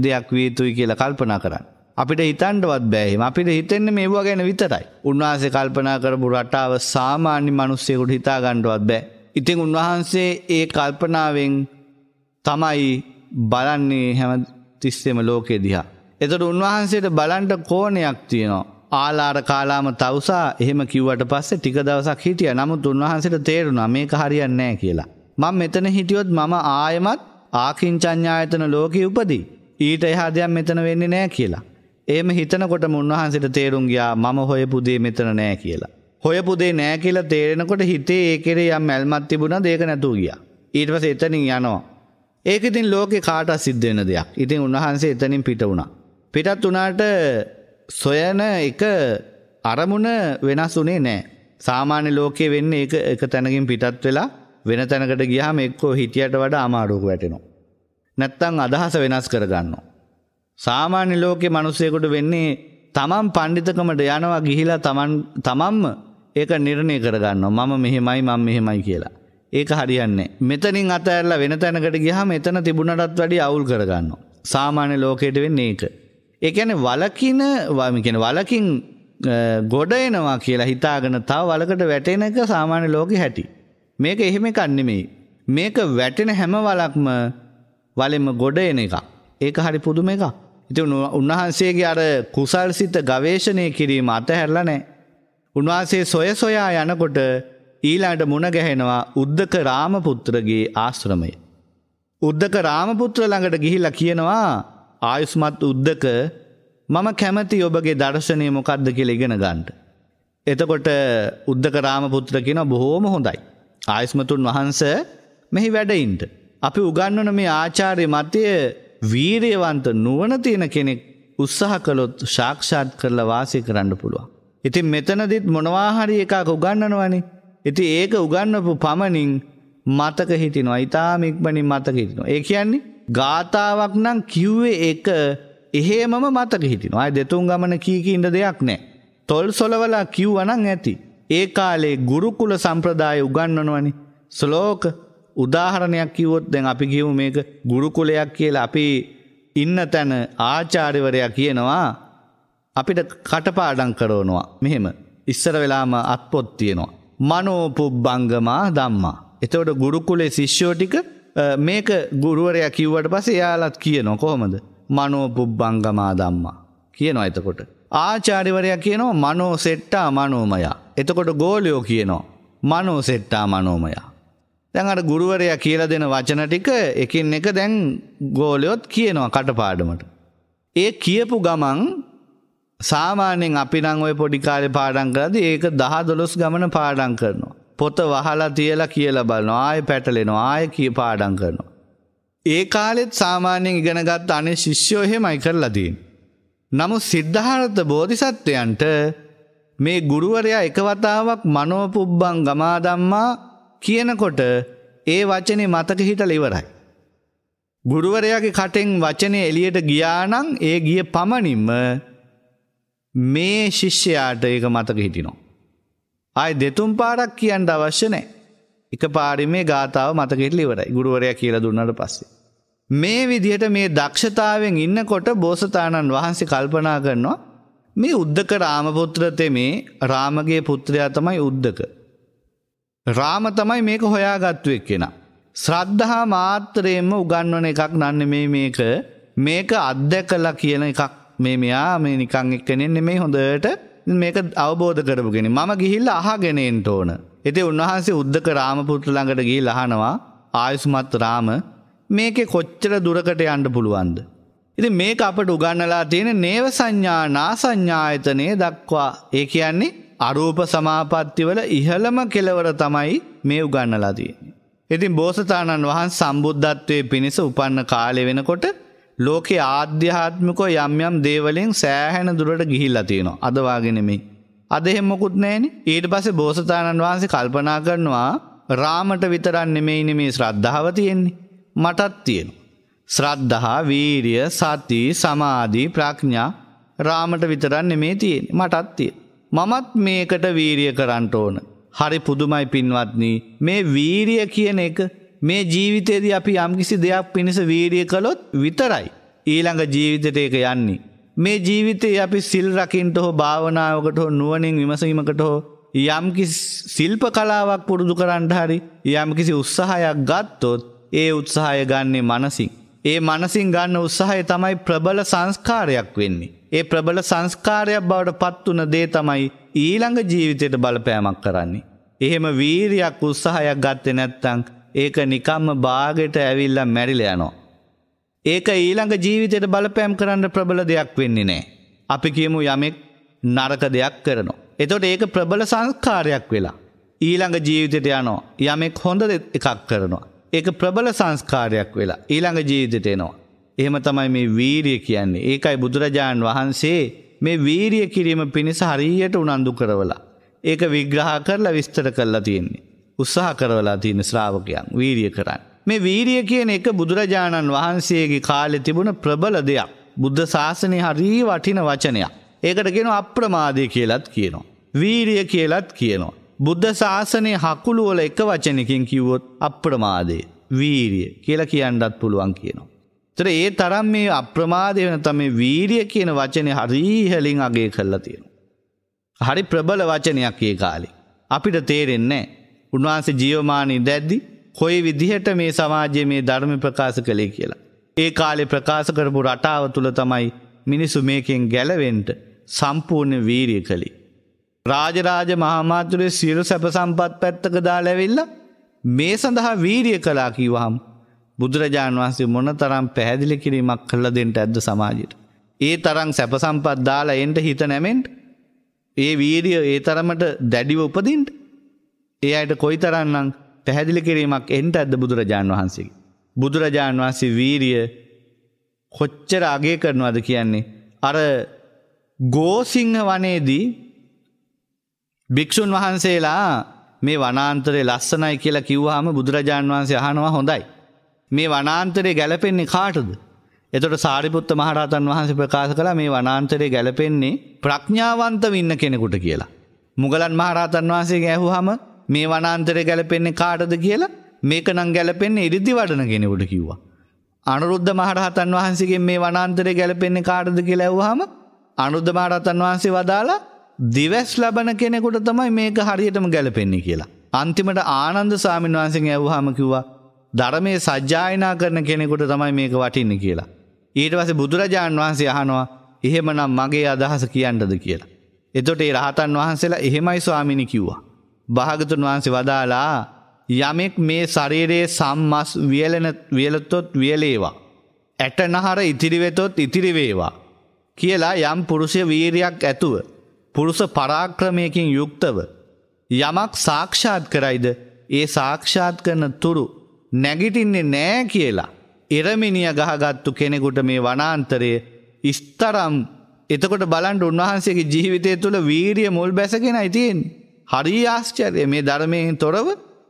දෙයක් වීතුයි කියලා කල්පනා කරන්න. අපිට හිතන්ඩවත් බෑහිම අපිට හිතෙන්නේ මේ ගැන විතරයි. උන්වහන්සේ කල්පනා කරපු රටාව සාමාන්‍ය මිනිස්සෙකුට හිතා ගන්නවත් බෑ. ඉතින් උන්වහන්සේ ඒ කල්පනාවෙන් තමයි බලන්නේ හැම තිස්සෙම ලෝකෙ දිහා. එතකොට උන්වහන්සේට බලන්න කෝණයක් තියෙනවා. ආලාර කාලාම තවුසා එහෙම කිව්වට පස්සේ ටික දවසක් හිටියා. නමුත් උන්වහන්සේට තේරුණා මේක හරියන්නේ නැහැ කියලා. මම මෙතන හිටියොත් මම ආයමත් ආකින්චඤ්ඤායතන ලෝකෙ උපදී. ඊට එහා දෙයක් මෙතන වෙන්නේ නැහැ කියලා. ඒම හිතනකොට මුන්වහන්සිට තේරුම් ගයා මම හොය පුදේ මෙතන නෑ කියලා. හොය පුදේ නෑ කියලා තේරෙනකොට හිතේ ඒ කෙරේ යම් ඇල්මත් තිබුණ දෙක නැතුූ ගිය. ඊටවස එතනින් යනවා. ඒක ඉතින් ලෝකෙ කාට සිද්ධෙන දෙයක් ඉතින් උන්වහන්සේ එතනින් පිට වුණා. පිටත් වනාට සොයන එක අරමුණ වෙනස් වනේ නෑ. සාමාන්‍ය ලෝකයේ වෙන්න ඒ එක තැනකින් පිටත් වෙලා වෙන තැනකට ගියහම එක්කෝ හිටියට වඩ අමාරුවක වැටෙනවා. නැත්තං අදහස වෙනස් කරගන්නවා. සාමාන්‍ය ලෝකෙ මනුස්සයකුට වෙන්නේ තමන් පණ්ඩිතකමට යනවා ගිහිලා තමන්ම ඒක නිර්ණය කරගන්න මම මෙහෙමයි මං මෙහෙමයි කියලා. ඒක හරියන්නේ. මෙතනින් අතඇල්ලා වෙන තැනකට ගියහම එතන තිබුණටත් වැඩි අවුල් කරගන්නවා. සාමාන්‍ය ලෝකයට වෙන්නේ ඒක. ඒ කියන්නේ වලකින වමිකන වලකින් ගොඩ එනවා කියලා හිතාගෙන තව වලකට වැටෙන එක සාමාන්‍ය ලෝකෙ හැටි. මේක එහෙම එකක් නෙමෙයි. මේක වැටෙන හැම වලක්ම වලෙම ගොඩ එන එකක්. ඒක හරි පුදුම එකක්. ඉති උන්වහන්සේගේ අර කුසල් සිත ගවේශණය කිරීම අතහැරලා නෑ. උන්වහන්සේ සොය සොයා යනකොට ඊළඟට මුණ ගැහෙනවා උද්දක රාමපුත්‍රගේ ආශ්‍රමය. උද්දක රාමපුත්‍ර ළඟට ගිහිලා කියනවා ආයුස්මත් උද්දක මම කැමති ඔබගේ දර්ශනය මොකක්ද කියලා ඉගෙන ගන්නට. එතකොට උද්දක රාමපුත්‍ර කියන බොහෝම හොඳයි. ආයස්මතුන් වහන්ස මෙහි වැඩයින්ට. අපි උගන්නන මේ ආචාර්ය මතය වීරයවන්ත නුවන තියෙන කෙනෙක් උත්සාහ කළොත් ශාක්ෂාත් කරලා වාසය කරන්න පුළුවන්. ඉතින් මෙතනදිත් මොනවාහරි එකක් උගන්නනවනි. ඉති ඒක උගන්නපු පමණින් මතක හිටිනවා ඉතාම ඉක්මනින් මතක හිටිනවා. ඒ කියන්නේ ගාථාවක් නම් කිව්වේ එක එහෙමම මතක හිටිනවා. අය දෙතුන් ගමන කීකී ඉඳ දෙයක් නෑ. තොල් සොලවලා කිව්වනම් ඇති. ඒ කාලේ ගුරුකුල සම්ප්‍රදාය උගන්නනවනි. ස්ලෝක උදාහරණයක් කිවොත් දැන් අපි ගියමු මේක ගුරුකුලයක් කියලා අපි ඉන්න තැන ආචාර්යවරයා කියනවා අපිට කටපාඩම් කරනවා මෙහෙම ඉස්සර වෙලාම අත්පොත් තියෙනවා මනෝපුබ්බංගමා ධම්මා එතකොට ගුරුකුලේ ශිෂ්‍යෝ ටික මේක ගුරුවරයා කිව්වට පස්සේ එයාලත් කියනවා කොහොමද මනෝපුබ්බංගමා ධම්මා කියනවා එතකොට ආචාරිවරයා කියනවා මනෝ සෙට්ටා මනෝමයා. එතකොට ගෝලයෝ කියනවා මනෝ සෙට්ටා මනෝමයා. දැන් අර ගුරුවරයා කියලා දෙන වචන ටික එකින් එක දැන් ගෝලයොත් කියනවා කටපාඩමට. ඒ කියපු ගමන් සාමාන්‍යයෙන් අපි නම් ওই පොඩි කාලේ පාඩම් කරද්දී ඒක 10 12 ගමන පාඩම් කරනවා. පොත වහලා තියලා කියලා බලනවා. ආයෙ පැටලෙනවා. ආයෙ කී පාඩම් කරනවා. ඒ කාලෙත් සාමාන්‍යයෙන් ඉගෙනගත් අනේ ශිෂ්‍යෝ එහෙමයි කරලා තියෙන්නේ. නමුත් සිද්ධාර්ථ බෝධිසත්වයන්ට මේ ගුරුවරයා එක වතාවක් මනෝපුබ්බං ගමා ධම්මා කියනකොට ඒ වචනේ මතක හිටල ඉවරයි. ගුරුවරයාගේ කටෙන් වචනය එලියට ගියානං ඒ ගිය පමණින්ම මේ ශිෂ්‍යයාට ඒක මතක හිටිනෝ. අයි දෙතුම් පාරක් කියන්න අවශ්‍ය නෑ. එක පාරිමේ ගාථාව මතකෙටල ඉවරයි ගුරුවරයා කියල දුන්නට පස්සේ. මේ විදිහට මේ දක්ෂතාවෙන් ඉන්නකොට බෝසතාණන් වහන්සේ කල්පනා කරනවා මේ උද්දක රාමපුත්‍රතෙ මේ රාමගේ පුත්‍රයා තමයි උද්දක රාම තමයි මේක හොයාගත්තු එක්කෙන. ශ්‍රද්ධහා මාත්‍රයෙන්ම උගන්වන එකක් නන්න මේ මේක මේක අත්දැකලා කියන එකක් මේ මෙයා මේ නිකං එක්කනෙන් නෙමේ හොඳට මේක අවබෝධ කරපුගෙන මම ගිහිල්ල අහගෙනෙන්ට ඕන. එති උන්වහන්සේ උද්දක රාමපුත්‍ර ළඟට ගී ලහනවා ආයුස්මත් රාම මේක කොච්චර දුරකට යන්න පුළුවන්ද. ඉති මේක අපට උගන්නලා තියෙන නේව සංඥා නා සංඥායතනය දක්වා ඒ කියන්නේ අරූප සමාපත්තිවල ඉහළම කෙලවර තමයි මේ උගන්නලා තියෙන්නේ. ඉතින් බෝසතාණන් වහන් සම්බුද්ධත්වය පිණිස උපන්න කාලෙ වෙනකොට ලෝකෙ ආධ්‍යාත්මිකෝ යම් යම් දේවලෙන් සෑහැන දුරට ගිහිල්ලා තියෙනවා. අද වාගේ නෙමෙයි. අද එහෙම මොකුත් නැහෙනේ. ඊට පස්සේ බෝසතාණන් වහන්සේ කල්පනා කරනවා රාමට විතරක් නෙමෙයිනේ මේ ශ්‍රද්ධාව තියෙන්නේ. මටත් තියෙනවා. ශ්‍රද්ධා, වීරිය, සති, සමාධි, ප්‍රඥා රාමට විතරක් නෙමෙයි තියෙන්නේ. මටත් තියෙනවා. මමත් මේකට වීරිය කරන්නට ඕන. හරි පුදුමයි පින්වත්නී මේ වීරිය කියන එක මේ ජීවිතයේද අපි යම්කිසි දෙයක් පිණිස වීරිය කළොත් විතරයි. ඊළඟ ජීවිතයට ඒක යන්නේ. මේ ජීවිතයේ අපි සිල් රකින්ට හෝ භාවනාවකට හෝ නුවනින් විමසීමකට හෝ යම්කි සිල්ප කලාවක් පුරුදු කරන්න හරි යම්කිසි උත්සාහයක් ගත්තොත් ඒ උත්සාහය ගන්නේ මනසින්. ඒ මනසින් ගන්න උත්සාහය තමයි ප්‍රබල සංස්කාරයක් වෙන්නේ. ඒ ප්‍රබල සංස්කාරයක් බවට පත්වන දේ තමයි ඊළඟ ජීවිතයට බලපෑමක් කරන්නේ. එහෙම වීරයක් උත්සාහයක් ගත්තේ නැත්තං ඒක නිකම්ම බාගෙට ඇවිල්ලා මැරිල යනෝ. ඒක ඊළඟ ජීවිතයට බලපෑම් කරන්න ප්‍රබල දෙයක් වෙන්නේ නෑ. අපි කියමු යමෙක් නරක දෙයක් කරනවා. එතොට ඒක ප්‍රබල සංස්කාරයක් වෙලා. ඊළඟ ජීවිතයට යනෝ යමෙක් හොඳ එකක් කරනවා. ඒක ප්‍රබල සංස්කාරයක් වෙලා ඊළඟ ජීවිතයට එනවා. එහෙම තමයි මේ වීරිය කියන්නේ. ඒකයි බුදුරජාණන් වහන්සේ මේ වීරිය කිරීම පිණිස හරියට උනන්දු කරවලා. ඒක විග්‍රහ කරලා විස්තර කරලා තියෙන්නේ. උත්සාහ කරවලා තියෙන ශ්‍රාවකයන් වීරිය කරන්න. මේ වීරිය කියන එක බුදුරජාණන් වහන්සේගේ කාලේ තිබුණ ප්‍රබල දෙයක්. බුද්ධ ශාසනය හරී වටින වචනයක්. ඒකට කියන අප්‍රමාදය කියලත් කියනවා. වීරිය කියලත් කියනවා. බුද්ධ ශාසනය හකුළුවල එක වචනකින් කිව්වොත් අප්‍රමාදය වීරිය කියලා කියන්නත් පුළුවන් කියනවා. තර ඒ තරම් මේ අප්‍රමාදය වෙන තම වීරිය කියන වචනය හරීහැලින් අගේ කරලා තියෙන. හරි ප්‍රබල වචනයක් ඒ කාලෙ. අපිට තේරෙන්නේ උන්වහන්සේ ජීවමානී දැද්දි කොයි විදිහට මේ සමාජයේ මේ ධර්ම ප්‍රකාශ කළේ කියලා. ඒ කාලේ ප්‍රකාශ කරපු රටාව තුළ තමයි මිනිසු මේකෙන් ගැලවෙන්ට සම්පූර්ණ වීරිය කළේ. රාජරාජ මහාමාතුරේ සියලු සැප සම්පත් පැත්තක දාලා ඇවිල්ලා මේ සඳහා වීරිය කළා කිව්වහම බුදුරජාණන් වහන්සේ මොන තරම් පැහැදිලි කිරීමක් කල්ල දෙෙන්ට ඇද සමාජයට. ඒ තරං සැපසම්පත් දාලා එන්ට හිත නැමෙන්ට ඒ වීරිය ඒ තරමට දැඩිව උපදින්ට ඒ අයට කොයි තරන්නම් පැහැදිලි කිරීමක් එන්ට ඇද බුදුරජාණන් වහන්සේ. බුදුරජාණන් වහන්සේ වීරිය කොච්චර අගේ කරනවද කියන්නේ. අර ගෝසිංහ වනේදී භික්‍ෂූන් වහන්සේලා මේ වනාන්තරය ලස්සනයි කියලා කිව්වාම බුදුරජාණන් වහන්සේ අහනවා හොඳයි. මේ වනාන්තරේ ගැලපෙන්නේ කාටද. එතොට සාරිපුත්ත මහරහතන් වහන්සේ ප්‍රකාශ කළ මේ වනාන්තරේ ගැලපෙන්නේ ප්‍රඥාවන්ත වෙන්න කෙනෙකුට කියලා. මුගලන් මහරහතන් වහන්සේ ගැහුහම මේ වනාන්තරේ ගැලපෙන්නේ කාටද කියලා මේක නම් ගැලපෙන්නේ ඉරිදි වඩන කෙනෙකුට කිව්වා. අනුරුද්ධ මහරහතන් වහන්සේගේ මේ වනාන්තරේ ගැලපෙන්නේ කාටද කියලා ඇහුවාම අනුරුද්ධ මහරහතන් වහන්සේ වදාලා දිවස් ලබන කෙනෙකුට තමයි මේක හරියටම ගැලපෙන්නේ කියලා. අන්තිමට ආනන්ද ස්වාමීන් වහන්සේ ඇහුවාම කිව්වා ධර්මය සජ්්‍යායනා කරන කෙනෙකුට තමයි මේක වටින්න කියලා. ඊට වස බුදුරජාණන් වහන්සේ අහනවා එහෙමනම් මගේ අදහස කියන්නද කියලා. එතොට ඒ රහතන් වහන්සේලා එහෙමයි ස්වාමිණි කිව්වා. භාගතුන් වහන්සේ වදාලා යමෙක් මේ ශරීරයේ සම්මස් වියලන වියලතොත් වියලේවා. ඇට නහර ඉතිරිවෙතොත් ඉතිරිවේවා. කියලා යම් පුරුෂය වීරයක් ඇතුව. පුරුෂ පරාක්‍රමයකින් යුක්තව. යමක් සාක්ෂාත් කරයිද ඒ සාක්ෂාත් කරන තුරු නැගිටින්නේ නෑ කියලා. එරමිනිය ගහගත්තු කෙනෙකුට මේ වනාන්තරය ඉස්තරම් එතකොට බලන්ට උන්වහන්සේගේ ජීවිතය තුළ වීරිය මුල් බැසගෙන ඉතින්. හරි ආශ්චර්ය මේ ධර්මයෙන් තොරව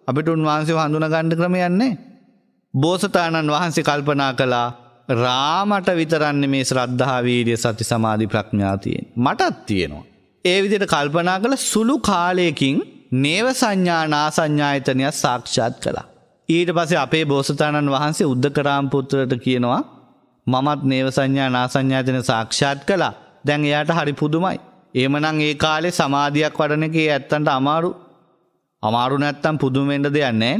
අපිට උන්වහන්සේ හඳුන ගණ්ඩ ක්‍රමයන්නේ. බෝසතාණන් වහන්සේ කල්පනා කලා රාමට විතරන්න මේ ශ්‍රද්ධාවීරිය සති සමාධි ප්‍රඥාතියෙන් මටත් තියෙනවා. ඒ විදිට කල්පනා කළ සුළු කාලයකින් නේව සංඥා නාසඥායතනයක් සාක්ෂාත් කලා. ඊට පසේ අපේ බෝසතාණන් වහන්සේ උද්දකරාම්පුත්‍රට කියනවා මමත් නේව සංඥා නාසංඥාතන සාක්ෂාත් කලා දැන් එයාට හරි පුදුමයි. ඒමනං ඒ කාලේ සමාධයක් වඩන එකේ ඇත්තන්ට අමාරු අමාරු නැත්තම් පුදුමෙන්ට දෙයන්නේ.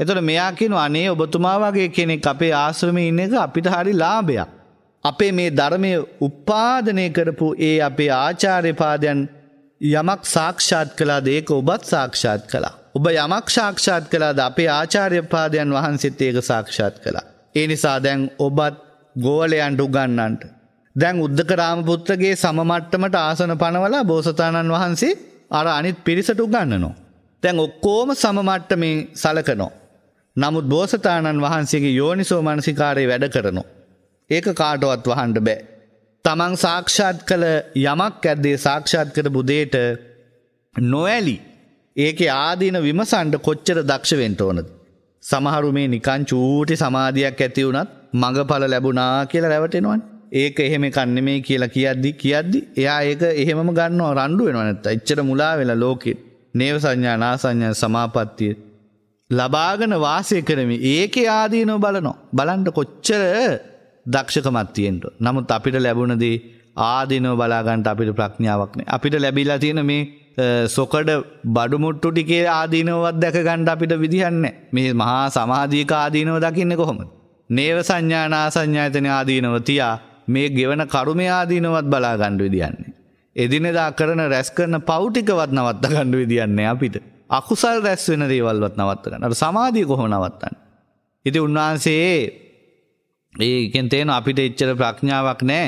එතට මෙයාකින් අනේ ඔබතුමාවගේ කෙනෙක් අපේ ආශ්‍රම ඉන්න එක අපිට හරි ලාභයක්. අපේ මේ ධර්මය උප්පාදනය කරපු ඒ අපේ ආචාර්යපාදයන් යමක් සාක්ෂාත් කලා දේක ඔබත් සාක්ෂාත් කලා. ඔබ යමක් ශාක්ෂාත් කලාද අපේ ආචාර්යපාදයන් වහන්සේත් ඒක සාක්ෂාත් කළා. ඒ නිසා දැන් ඔබත් ගෝලයන්ට උගන්නන්ට. දැන් උද්දක රාමපුත්‍රගේ සමමට්ටමට ආසන පනවලා බෝසතාණන් වහන්සේ අර අනිත් පිරිසට උගන්නනවා. තැන් ඔක්කෝම සමමට්ටමින් සලකනෝ. නමුත් බෝසතාණන් වහන්සේගේ යෝනිසෝ මනසිකාරය වැඩ කරනවා. ඒක කාටවත් වහන්ඩ බෑ. තමන් සාක්ෂාත් කළ යමක් ඇද්දේ සාක්ෂාත් කර බුදේට නොවැලි ඒක ආදීන විමසන්ඩ කොච්චර දක්ෂවෙන්ට ඕනද. සමහරු මේ නිකන් චූටි සමාධයක් ඇති වුණත් මඟඵල ලැබුණා කියලා රැවටෙනවන්. ඒක එහෙම කන්න මේ කියලා කියද්දි කියද්දි එයා ඒක එහෙම ගන්න රණ්ඩු වෙනවනත් එච්චර මුලා වෙලා ලෝකෙ නේව සංඥා නාසඥ සමාපත්තිය ලබාගෙන වාසය කරමි ඒක ආදීනෝ බලනො බලන්ට කොච්චර දක්ෂකමත්තියෙන්ට නමුත් අපිට ලැබුණදී ආදිනෝ බලාගන්ට අපිට ප්‍රඥාවක්නේ අපිට ලැබිලා තියෙන මේ සොකඩ බඩුමුට්ටු ටිකේ ආදීනවත් දැක ගණ්ඩ අපිට විදිහන්න මේ මහා සමාධීක ආදීනව දකින්න කොහොමද. නේව සංඥානා සංඥාතන ආදීනව තියා මේ ගෙවන කරුම ආදීනවත් බලා ගණ්ඩු විදියන්නේ. එදිනෙදා කරන රැස් කරන පෞ්ටිකවත් නවත්ත ගණ්ඩු විදියන්නේ අපිට. අකුසල් රැස් වෙන දේවල්වත් නවත්තගන්නට සමාධී කොහො නවත්තන්න. ඉති උන්වහන්සේ ඒකෙන් තේන අපිට එච්චර ප්‍රඥාවක් නෑ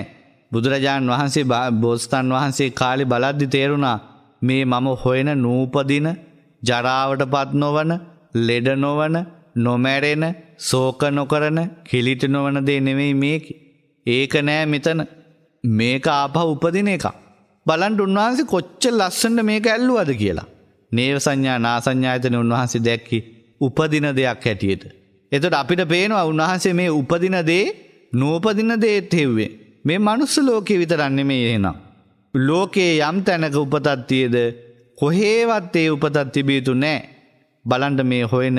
බුදුරජාණන් වහන්සේ බෝස්තන් වහන්සේ කාලි බලද්දි තේරුණා මේ මම හොයන නූපදින ජරාවට පත් නොවන ලෙඩ නොවන නොමැරෙන සෝක නොකරන කිලිට නොවන දේ නෙමෙයි මේක. ඒක නෑ මෙතන. මේක ආපහ උපදින එක. බලන් උන්වහන්සේ කොච්ච ලස්සට මේක ඇල්ලුවද කියලා. නේව සංඥා නාසංඥායතන උන්වහන්සේ දැක්කි උපදින දෙයක් හැටියට. එතට අපිට පේනවා උන්වහන්සේ මේ උපදින දේ නූපදින දේත් හෙව්වේ. මේ මනුස්ස ලෝකෙ විතරන්නේ මේ එහෙනම්. ලෝකයේ යම් තැනක උපතත්තියද කොහේවත් ඒ උපතත් තිබියුතු නෑ බලන්ට මේ හොයන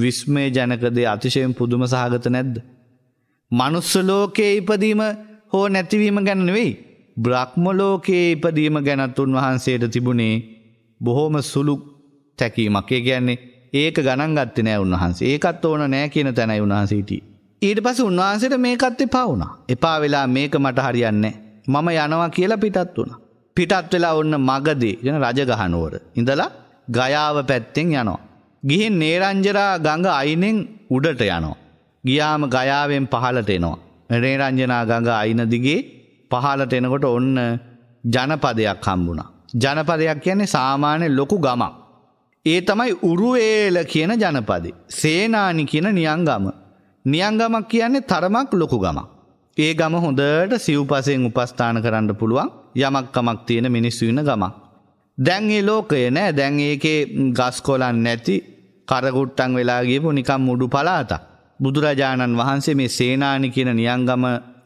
විස්මේ ජනකදේ අතිශයෙන් පුදුම සහගත නැද්ද. මනුස්ස ලෝකයේ ඉපදීම හෝ නැතිවීම ගැනවෙයි. බ්‍රහ්මලෝකයේ ඉපදීම ගැනත් උන්වහන්සේට තිබුණේ බොහෝම සුළු තැකීමක් ඒ කියන්නේ ඒක ගණන් ගත්ත නෑ උන්වහන්සේ ඒකත් ඕන නෑ කියන තැනයි උන්වහන්සේට. ඊට පස උන්වහන්සේට මේකත් එපා වුණා එපා වෙලා මේක මට හරියන්නේ මම යනවා කියලා පිටත් වුණ. පිටත් වෙලා ඔන්න මගදී ගෙන රජගහනුවර. ඉඳලා ගයාව පැත්තෙන් යනවා. ගිහින් නේරංජරා ගඟ අයිනෙන් උඩට යනවා. ගියාම ගයාවෙන් පහලට එනවා. නේරංජනා ගඟ අයින දිගේ පහලට එනකොට ඔන්න ජනපදයක් හම්බුණා. ජනපදයක් කියන්නේ සාමාන්‍ය ලොකු ගමක්. ඒ තමයි උරුවේල කියන ජනපදේ. සේනානි කියන නියංගම. නියංගමක් කියන්නේ තරමක් ලොකු ගමක්. ඒ ගම හොඳට සිව්පසයෙන් උපස්ථාන කරන්න පුළුවන් යමක්කමක් තියෙන මිනිස්සුවන ගමක්. දැන් ඒ ලෝකය නෑ දැන් ඒකේ ගස්කොලන් නැති කරගුට්ටන් වෙලාගේපු නිකම් මුඩු පලාත. බුදුරජාණන් වහන්සේ මේ සේනානි කියන නියංගම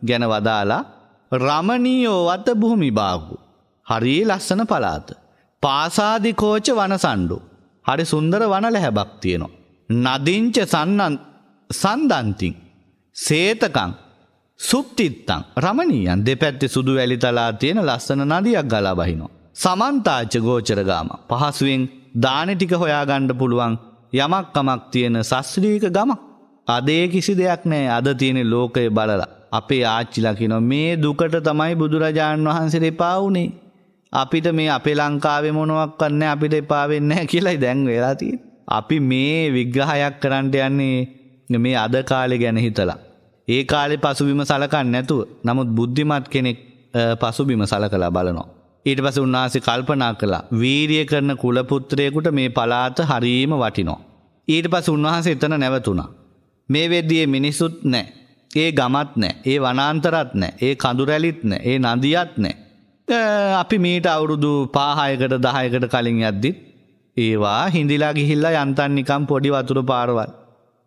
ගැන වදාලා රමණීයෝ අත බොහොමි භාගු. හරියේ ලස්සන පලාත. පාසාධිකෝච වනසණ්ඩු. හරි සුන්දර වන ලැහැබක් තියෙනවා. නදිංච සන්නන් සන්දන්තින් සේතකං සුප්තිත්තං රමණීයන් දෙපැත්තේ සුදු වැලි තලා තියෙන ලස්සන නදියක් ගලා බහිනවා. සමන්තාච්ච ගෝචරගාම පහසුවෙන් දානෙ ටික හොයාගන්න පුළුවන් යමක් කමක් තියෙන සස්ත්‍රීක ගමක්. අද ඒ කිසි දෙයක් නෑ අද තියෙන ලෝකය බලලා. අපේ ආච්චිලා කියන මේ දුකට තමයි බුදුරජාණන් වහන්සේ එපා වුණේ. අපිට මේ අපේ ලංකාවේ මොනවත් නැහැ අපිට එපා වෙන්නේ නැහැ කියලායි දැන් වෙලා තියෙන්නේ. අපි මේ විග්‍රහයක් කරන්න යන්නේ මේ අද කාලේ ගැන හිතලා. ඒ කාලෙ පසුබිම සලකන්න නැතුව නමුත් බුද්ධිමත් කෙනෙක් පසුබිම සලකලා බලනවා. ඊට පස උන්නාසි කල්පනා කළා වීරිය කරන කුලපුත්‍රයෙකුට මේ පලාත හරීම වටිනෝ. ඊට පස උන්වහස එතන නැවතුනා. මේ වෙද්දියේ මිනිස්සුත් නෑ. ඒ ගමත් නෑ ඒ වනාන්තරත් නෑ ඒ කඳුරැලිත් නෑ ඒ නදියත් නෑ. අපි මීට අවුරුදු පාහයකට දහයකට කලින් ඇද්දිත් ඒවා හිඳිලා ගිහිල්ලා යන්තන් නිකම් පොඩි වතුර පාරවල්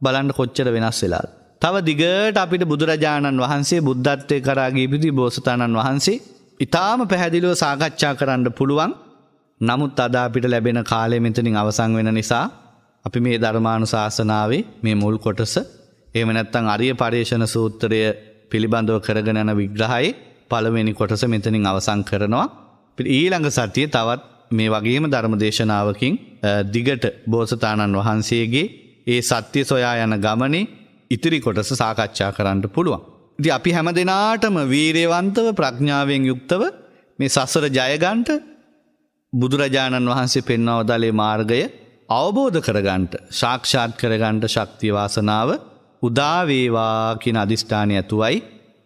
බලන්න කොච්චර වෙනස් වෙලාද. තව දිගට අපිට බුදුරජාණන් වහන්සේ බුද්ධත්වය කරාගේ පිදි බෝසතාණන් වහන්සේ ඉතාම පැහැදිලිව සාකච්ඡා කරන්න පුළුවන් නමුත් අදා අපිට ලැබෙන කාලය මෙතනින් අවසං වෙන නිසා අපි මේ ධර්මානු ශාසනාවේ මේ මුල් කොටස එම නැත්තං අරිය පර්ේෂණ සූත්‍රය පිළිබඳව කරගෙන යන විග්‍රහයි පළවෙනි කොටස මෙතනින් අවසං කරනවා. ඊළඟ සතිය තවත් මේ වගේම ධර්මදේශනාවකින් දිගට බෝසතාණන් වහන්සේගේ ඒ සත්‍ය සොයා යන ගමනේ ඉතිරි කොටස සාකච්ඡා කරන්න පුළුවන්. ඉති අපි හැම දෙනාටම වීරේවන්තව ප්‍රඥාවෙන් යුක්තව මේ සසර ජයගන්ට බුදුරජාණන් වහන්සේ පෙන්වවදලේ මාර්ගය අවබෝධ කරගන්ට ශාක්ෂාත් කරගන්ට ශක්තිවාසනාව උදාවේවා කියන අධිෂ්ඨානය ඇතුවයි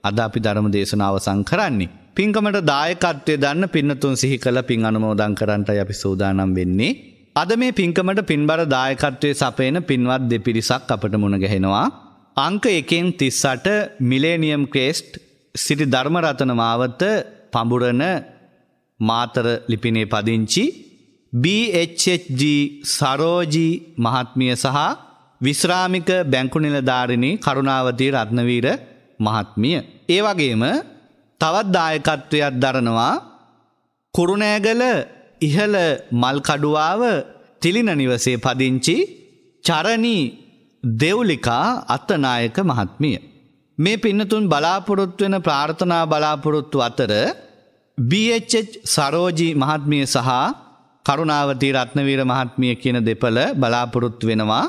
අද අපි ධර්ම දේශනාව සංකරන්නේ. පින්කමට දායකත්වය දන්න පින්නතුන් සිහි කළ පින් අනුමෝදං කරන්ට අපි සූදානම් වෙන්නේ. අද මේ පින්කමට පින්බර දායකත්වය සපයන පින්වත් දෙපිරිසක් අපට මුණ ගැහෙනවා. අංක එකෙන් තිස්සට මිලේනියම් ක්‍රේස්ට් සිරි ධර්මරතන මාවත පඹුරන මාතර ලිපිනේ පදිංචි BHHG සරෝජී මහත්මිය සහ විශ්‍රාමික බැංකු නිලධාරිණී කරුණාවතී රත්නවීර මහත්මිය. ඒ වගේම තවත් දායකත්වයක් දරනවා කුරුණෑගල ඉහළ මල්කඩුවාව තිලින නිවසේ පදිංචි චරණී දෙව්ලිකා අත්තනායක මහත්මිය. මේ පින්නතුන් බලාපොරොත්වෙන ප්‍රාර්ථනා බලාපොරොත්තු අතර BHH සරෝජී මහත්මිය සහ කරුණාවතී රත්නවීර මහත්මිය කියන දෙපළ බලාපොරොත්තු වෙනවා.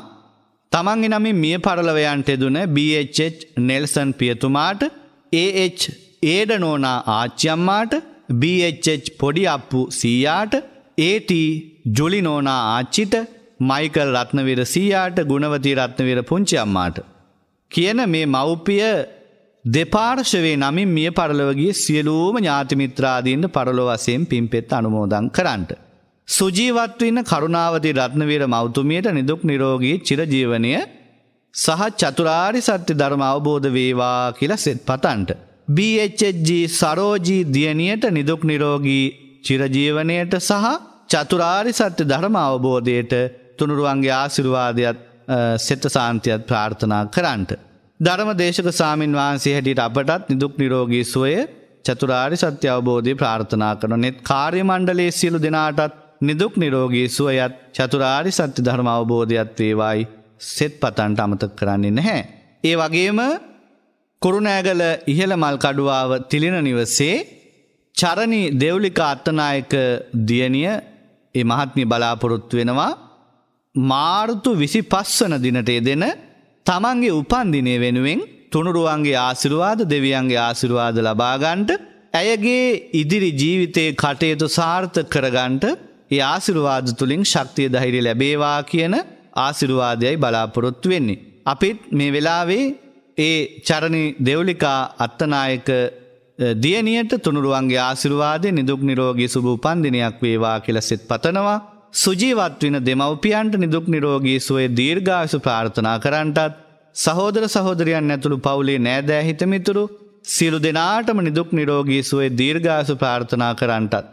තමන්ගේ නමින් මිය පරලවයන්ට එදුන BHH නෙල්සන් පියතුමාට AH ඒඩනෝනා ආච්චම්මාට BHH පොඩි අප්පු සීයාට AT ජුලිනෝනා ආච්චිට මයිකල් රත්නවිර සීයාට ගුණවතී රත්නවිර පුංචි අම්මාට. කියන මේ මව්පිය දෙපාර්ශවේ නමින් මිය පරලවගේ සියලූම ඥාතිමිත්‍රාදීන්ට පරලො වසයෙන් පින්පෙත් අනුමෝදන් කරන්නට. සුජීවත්වන්න කරුණාවති රත්නවීර මෞතුමියට නිදුක් නිරෝගී චිරජීවනය සහ චතුරාරි සත්‍ය ධර්ම අවබෝධ වේවා කියලා සෙත් පතන්ට. BHG සරෝජී දියණියට නිදුක් නිරෝගී චිරජීවනයට සහ චතුරාරි සත්‍ය ධර්ම අවබෝධයට තුනුරුවන්ගේ ආසිරුවාදයක්ත් සෙට්ට සාන්තියත් ප්‍රාර්ථනා කරන්නට. ධර්ම දේශක සාමීන් වහන්සේ හැටියට අපටත් නිදුක් නිරෝගී සුවය චතුරාරි සත්‍ය අවබෝධය ප්‍රාර්ථනා කරන නෙත් කාර්ය මණ්ඩලයේ සියලු දෙනාටත් නිදුක් නිරෝගී සුවයත් චතුරාරි සත්‍ය ධර්ම අවබෝධයත් වේවායි සෙත් පතන්ට අමතක කරන්නේ නැහැ. ඒ වගේම කුරුණෑගල ඉහළ මල් කඩුවාව තිලින නිවසේ චරණි දෙව්ලික අත්තනායක දියණිය ඒ මහත්මි බලාපොරොත්තු වෙනවා මාර්තු විසි පස්වන දිනටේ දෙන තමන්ගේ උපන්දිනය වෙනුවෙන් තුනුරුවන්ගේ ආසිරුවාද දෙවියන්ගේ ආසිරුවාද ලබාගන්ට ඇයගේ ඉදිරි ජීවිතයේ කටයුතු සාර්ථ කරගන්ට ඒ ආසිරුවාද තුළින් ශක්තිය දහිරි ලැබේවා කියන ආසිරුවාදයයි බලාපොරොත්තු වෙන්නේ. අපිත් මේ වෙලාවේ ඒ චරණි දෙව්ලිකා අත්තනායක දියනියට තුනුරුවන්ගේ ආසිරුවාදය නිදුක් නිරෝගී සුභ උපන්දිනයක් වේවා කියලසෙත් පතනවා. සුජීවත් වන දෙමව්පියන්ට නිදුක් නිරෝගී සුවේ දීර්ඝායසු ප්‍රාර්ථනා කරන්ටත් සහෝදර සහෝදරියන් ඇතුළු පවුලේ නෑදෑ හිතමිතුරු සියලු දෙනාටම නිදුක් නිරෝගී සුවේ දීර්ඝාසු ප්‍රාර්ථනා කරන්ටත්.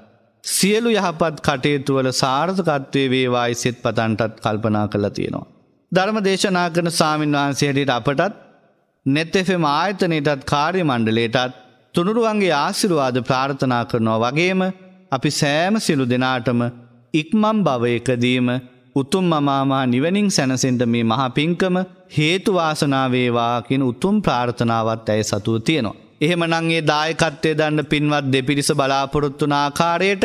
සියලු යහපත් කටයුතුවල සාර්ථකත්වය වේවායි සිත් පතන්ටත් කල්පනා කළ තියෙනවා. ධර්ම දේශනා කරන සාමීන් වහන්සේටට අපටත් නෙත්තෙෆෙම ආයතනයටත් කාර්ය මණ්ඩලේටත් තුනුරුවන්ගේ ආසිරුවාද ප්‍රාර්ථනා කරනවා වගේම අපි සෑම සිලු දෙනාටම ඉක්මම් භවයකදීම උතුම් මමාමා නිවනින් සැනසෙන්ට මේ මහා පින්කම හේතුවාසනාවේවාකින් උතුම් ප්‍රාර්ථනාවත් ඇය සතුව තියෙනවා. එහෙමනංගේ දායකත්වය දන්න පින්වත් දෙපිරිස බලාපොරොත්තුන ආකාරයට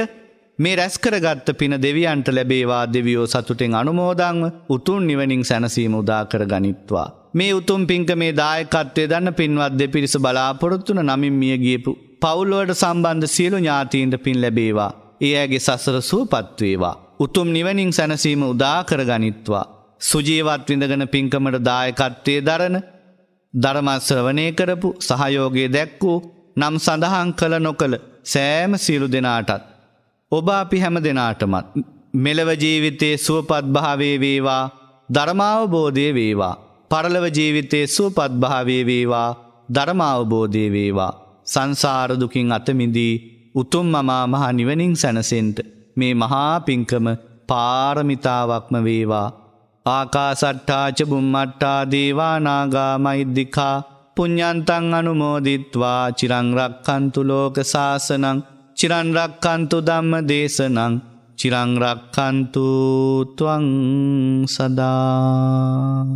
මේ රැස්කරගත්ත පින දෙවියන්ට ලැබේවා දෙවියෝ සතුටෙන් අනුමෝදංව උතුන් නිවනින් සැනසීම උදාකර ගනිත්වා. මේ උතුම් පින්ක මේ දායකත්වය දන්න පින්වත් දෙපිරිස බලාපොරොත්තුන නමින් මිය ගියපු. පවුල්ලුවට සම්බන්ධ සියලු ඥාතීන්ට පින් ලැබේවා. ඒ ඇගේ සසර සුවපත් වේවා. උතුම් නිවනින් සැනසීම උදා කරගනිත්වා. සුජීවත් විඳගෙන පින්කමට දායකත්වයේ දරන ධර්මශ්‍රවණය කරපු සහයෝගයේ දැක්වූ නම් සඳහන් කළ නොකළ සෑම සීලු දෙනාටත්. ඔබ අපි හැම දෙනාටමත් මෙලව ජීවිතයේ සුවපත් භාවේ වේවා ධර්මාවබෝධය වේවා පරලව ජීවිතයේ සුවපත් භාවේ වේවා ධර්මාවබෝධය වේවා සංසාරදුකින් අතමිදී උතුම් මමා මහ නිවනින් සැනසෙන්ට මේ මහා පිංකම පාරමිතාවක්ම වේවා. ආකාසට්ටාච බුම්මට්ටා දේවානාගා මෛද්දිකා පුඤ්ඥන්තං අනුමෝදිත්වා චිරංරක්කන්තු ලෝක සාසනං චිරන්රක්කන්තු දම්ම දේශනං චිරංරක්කන්තුතුවං සදා.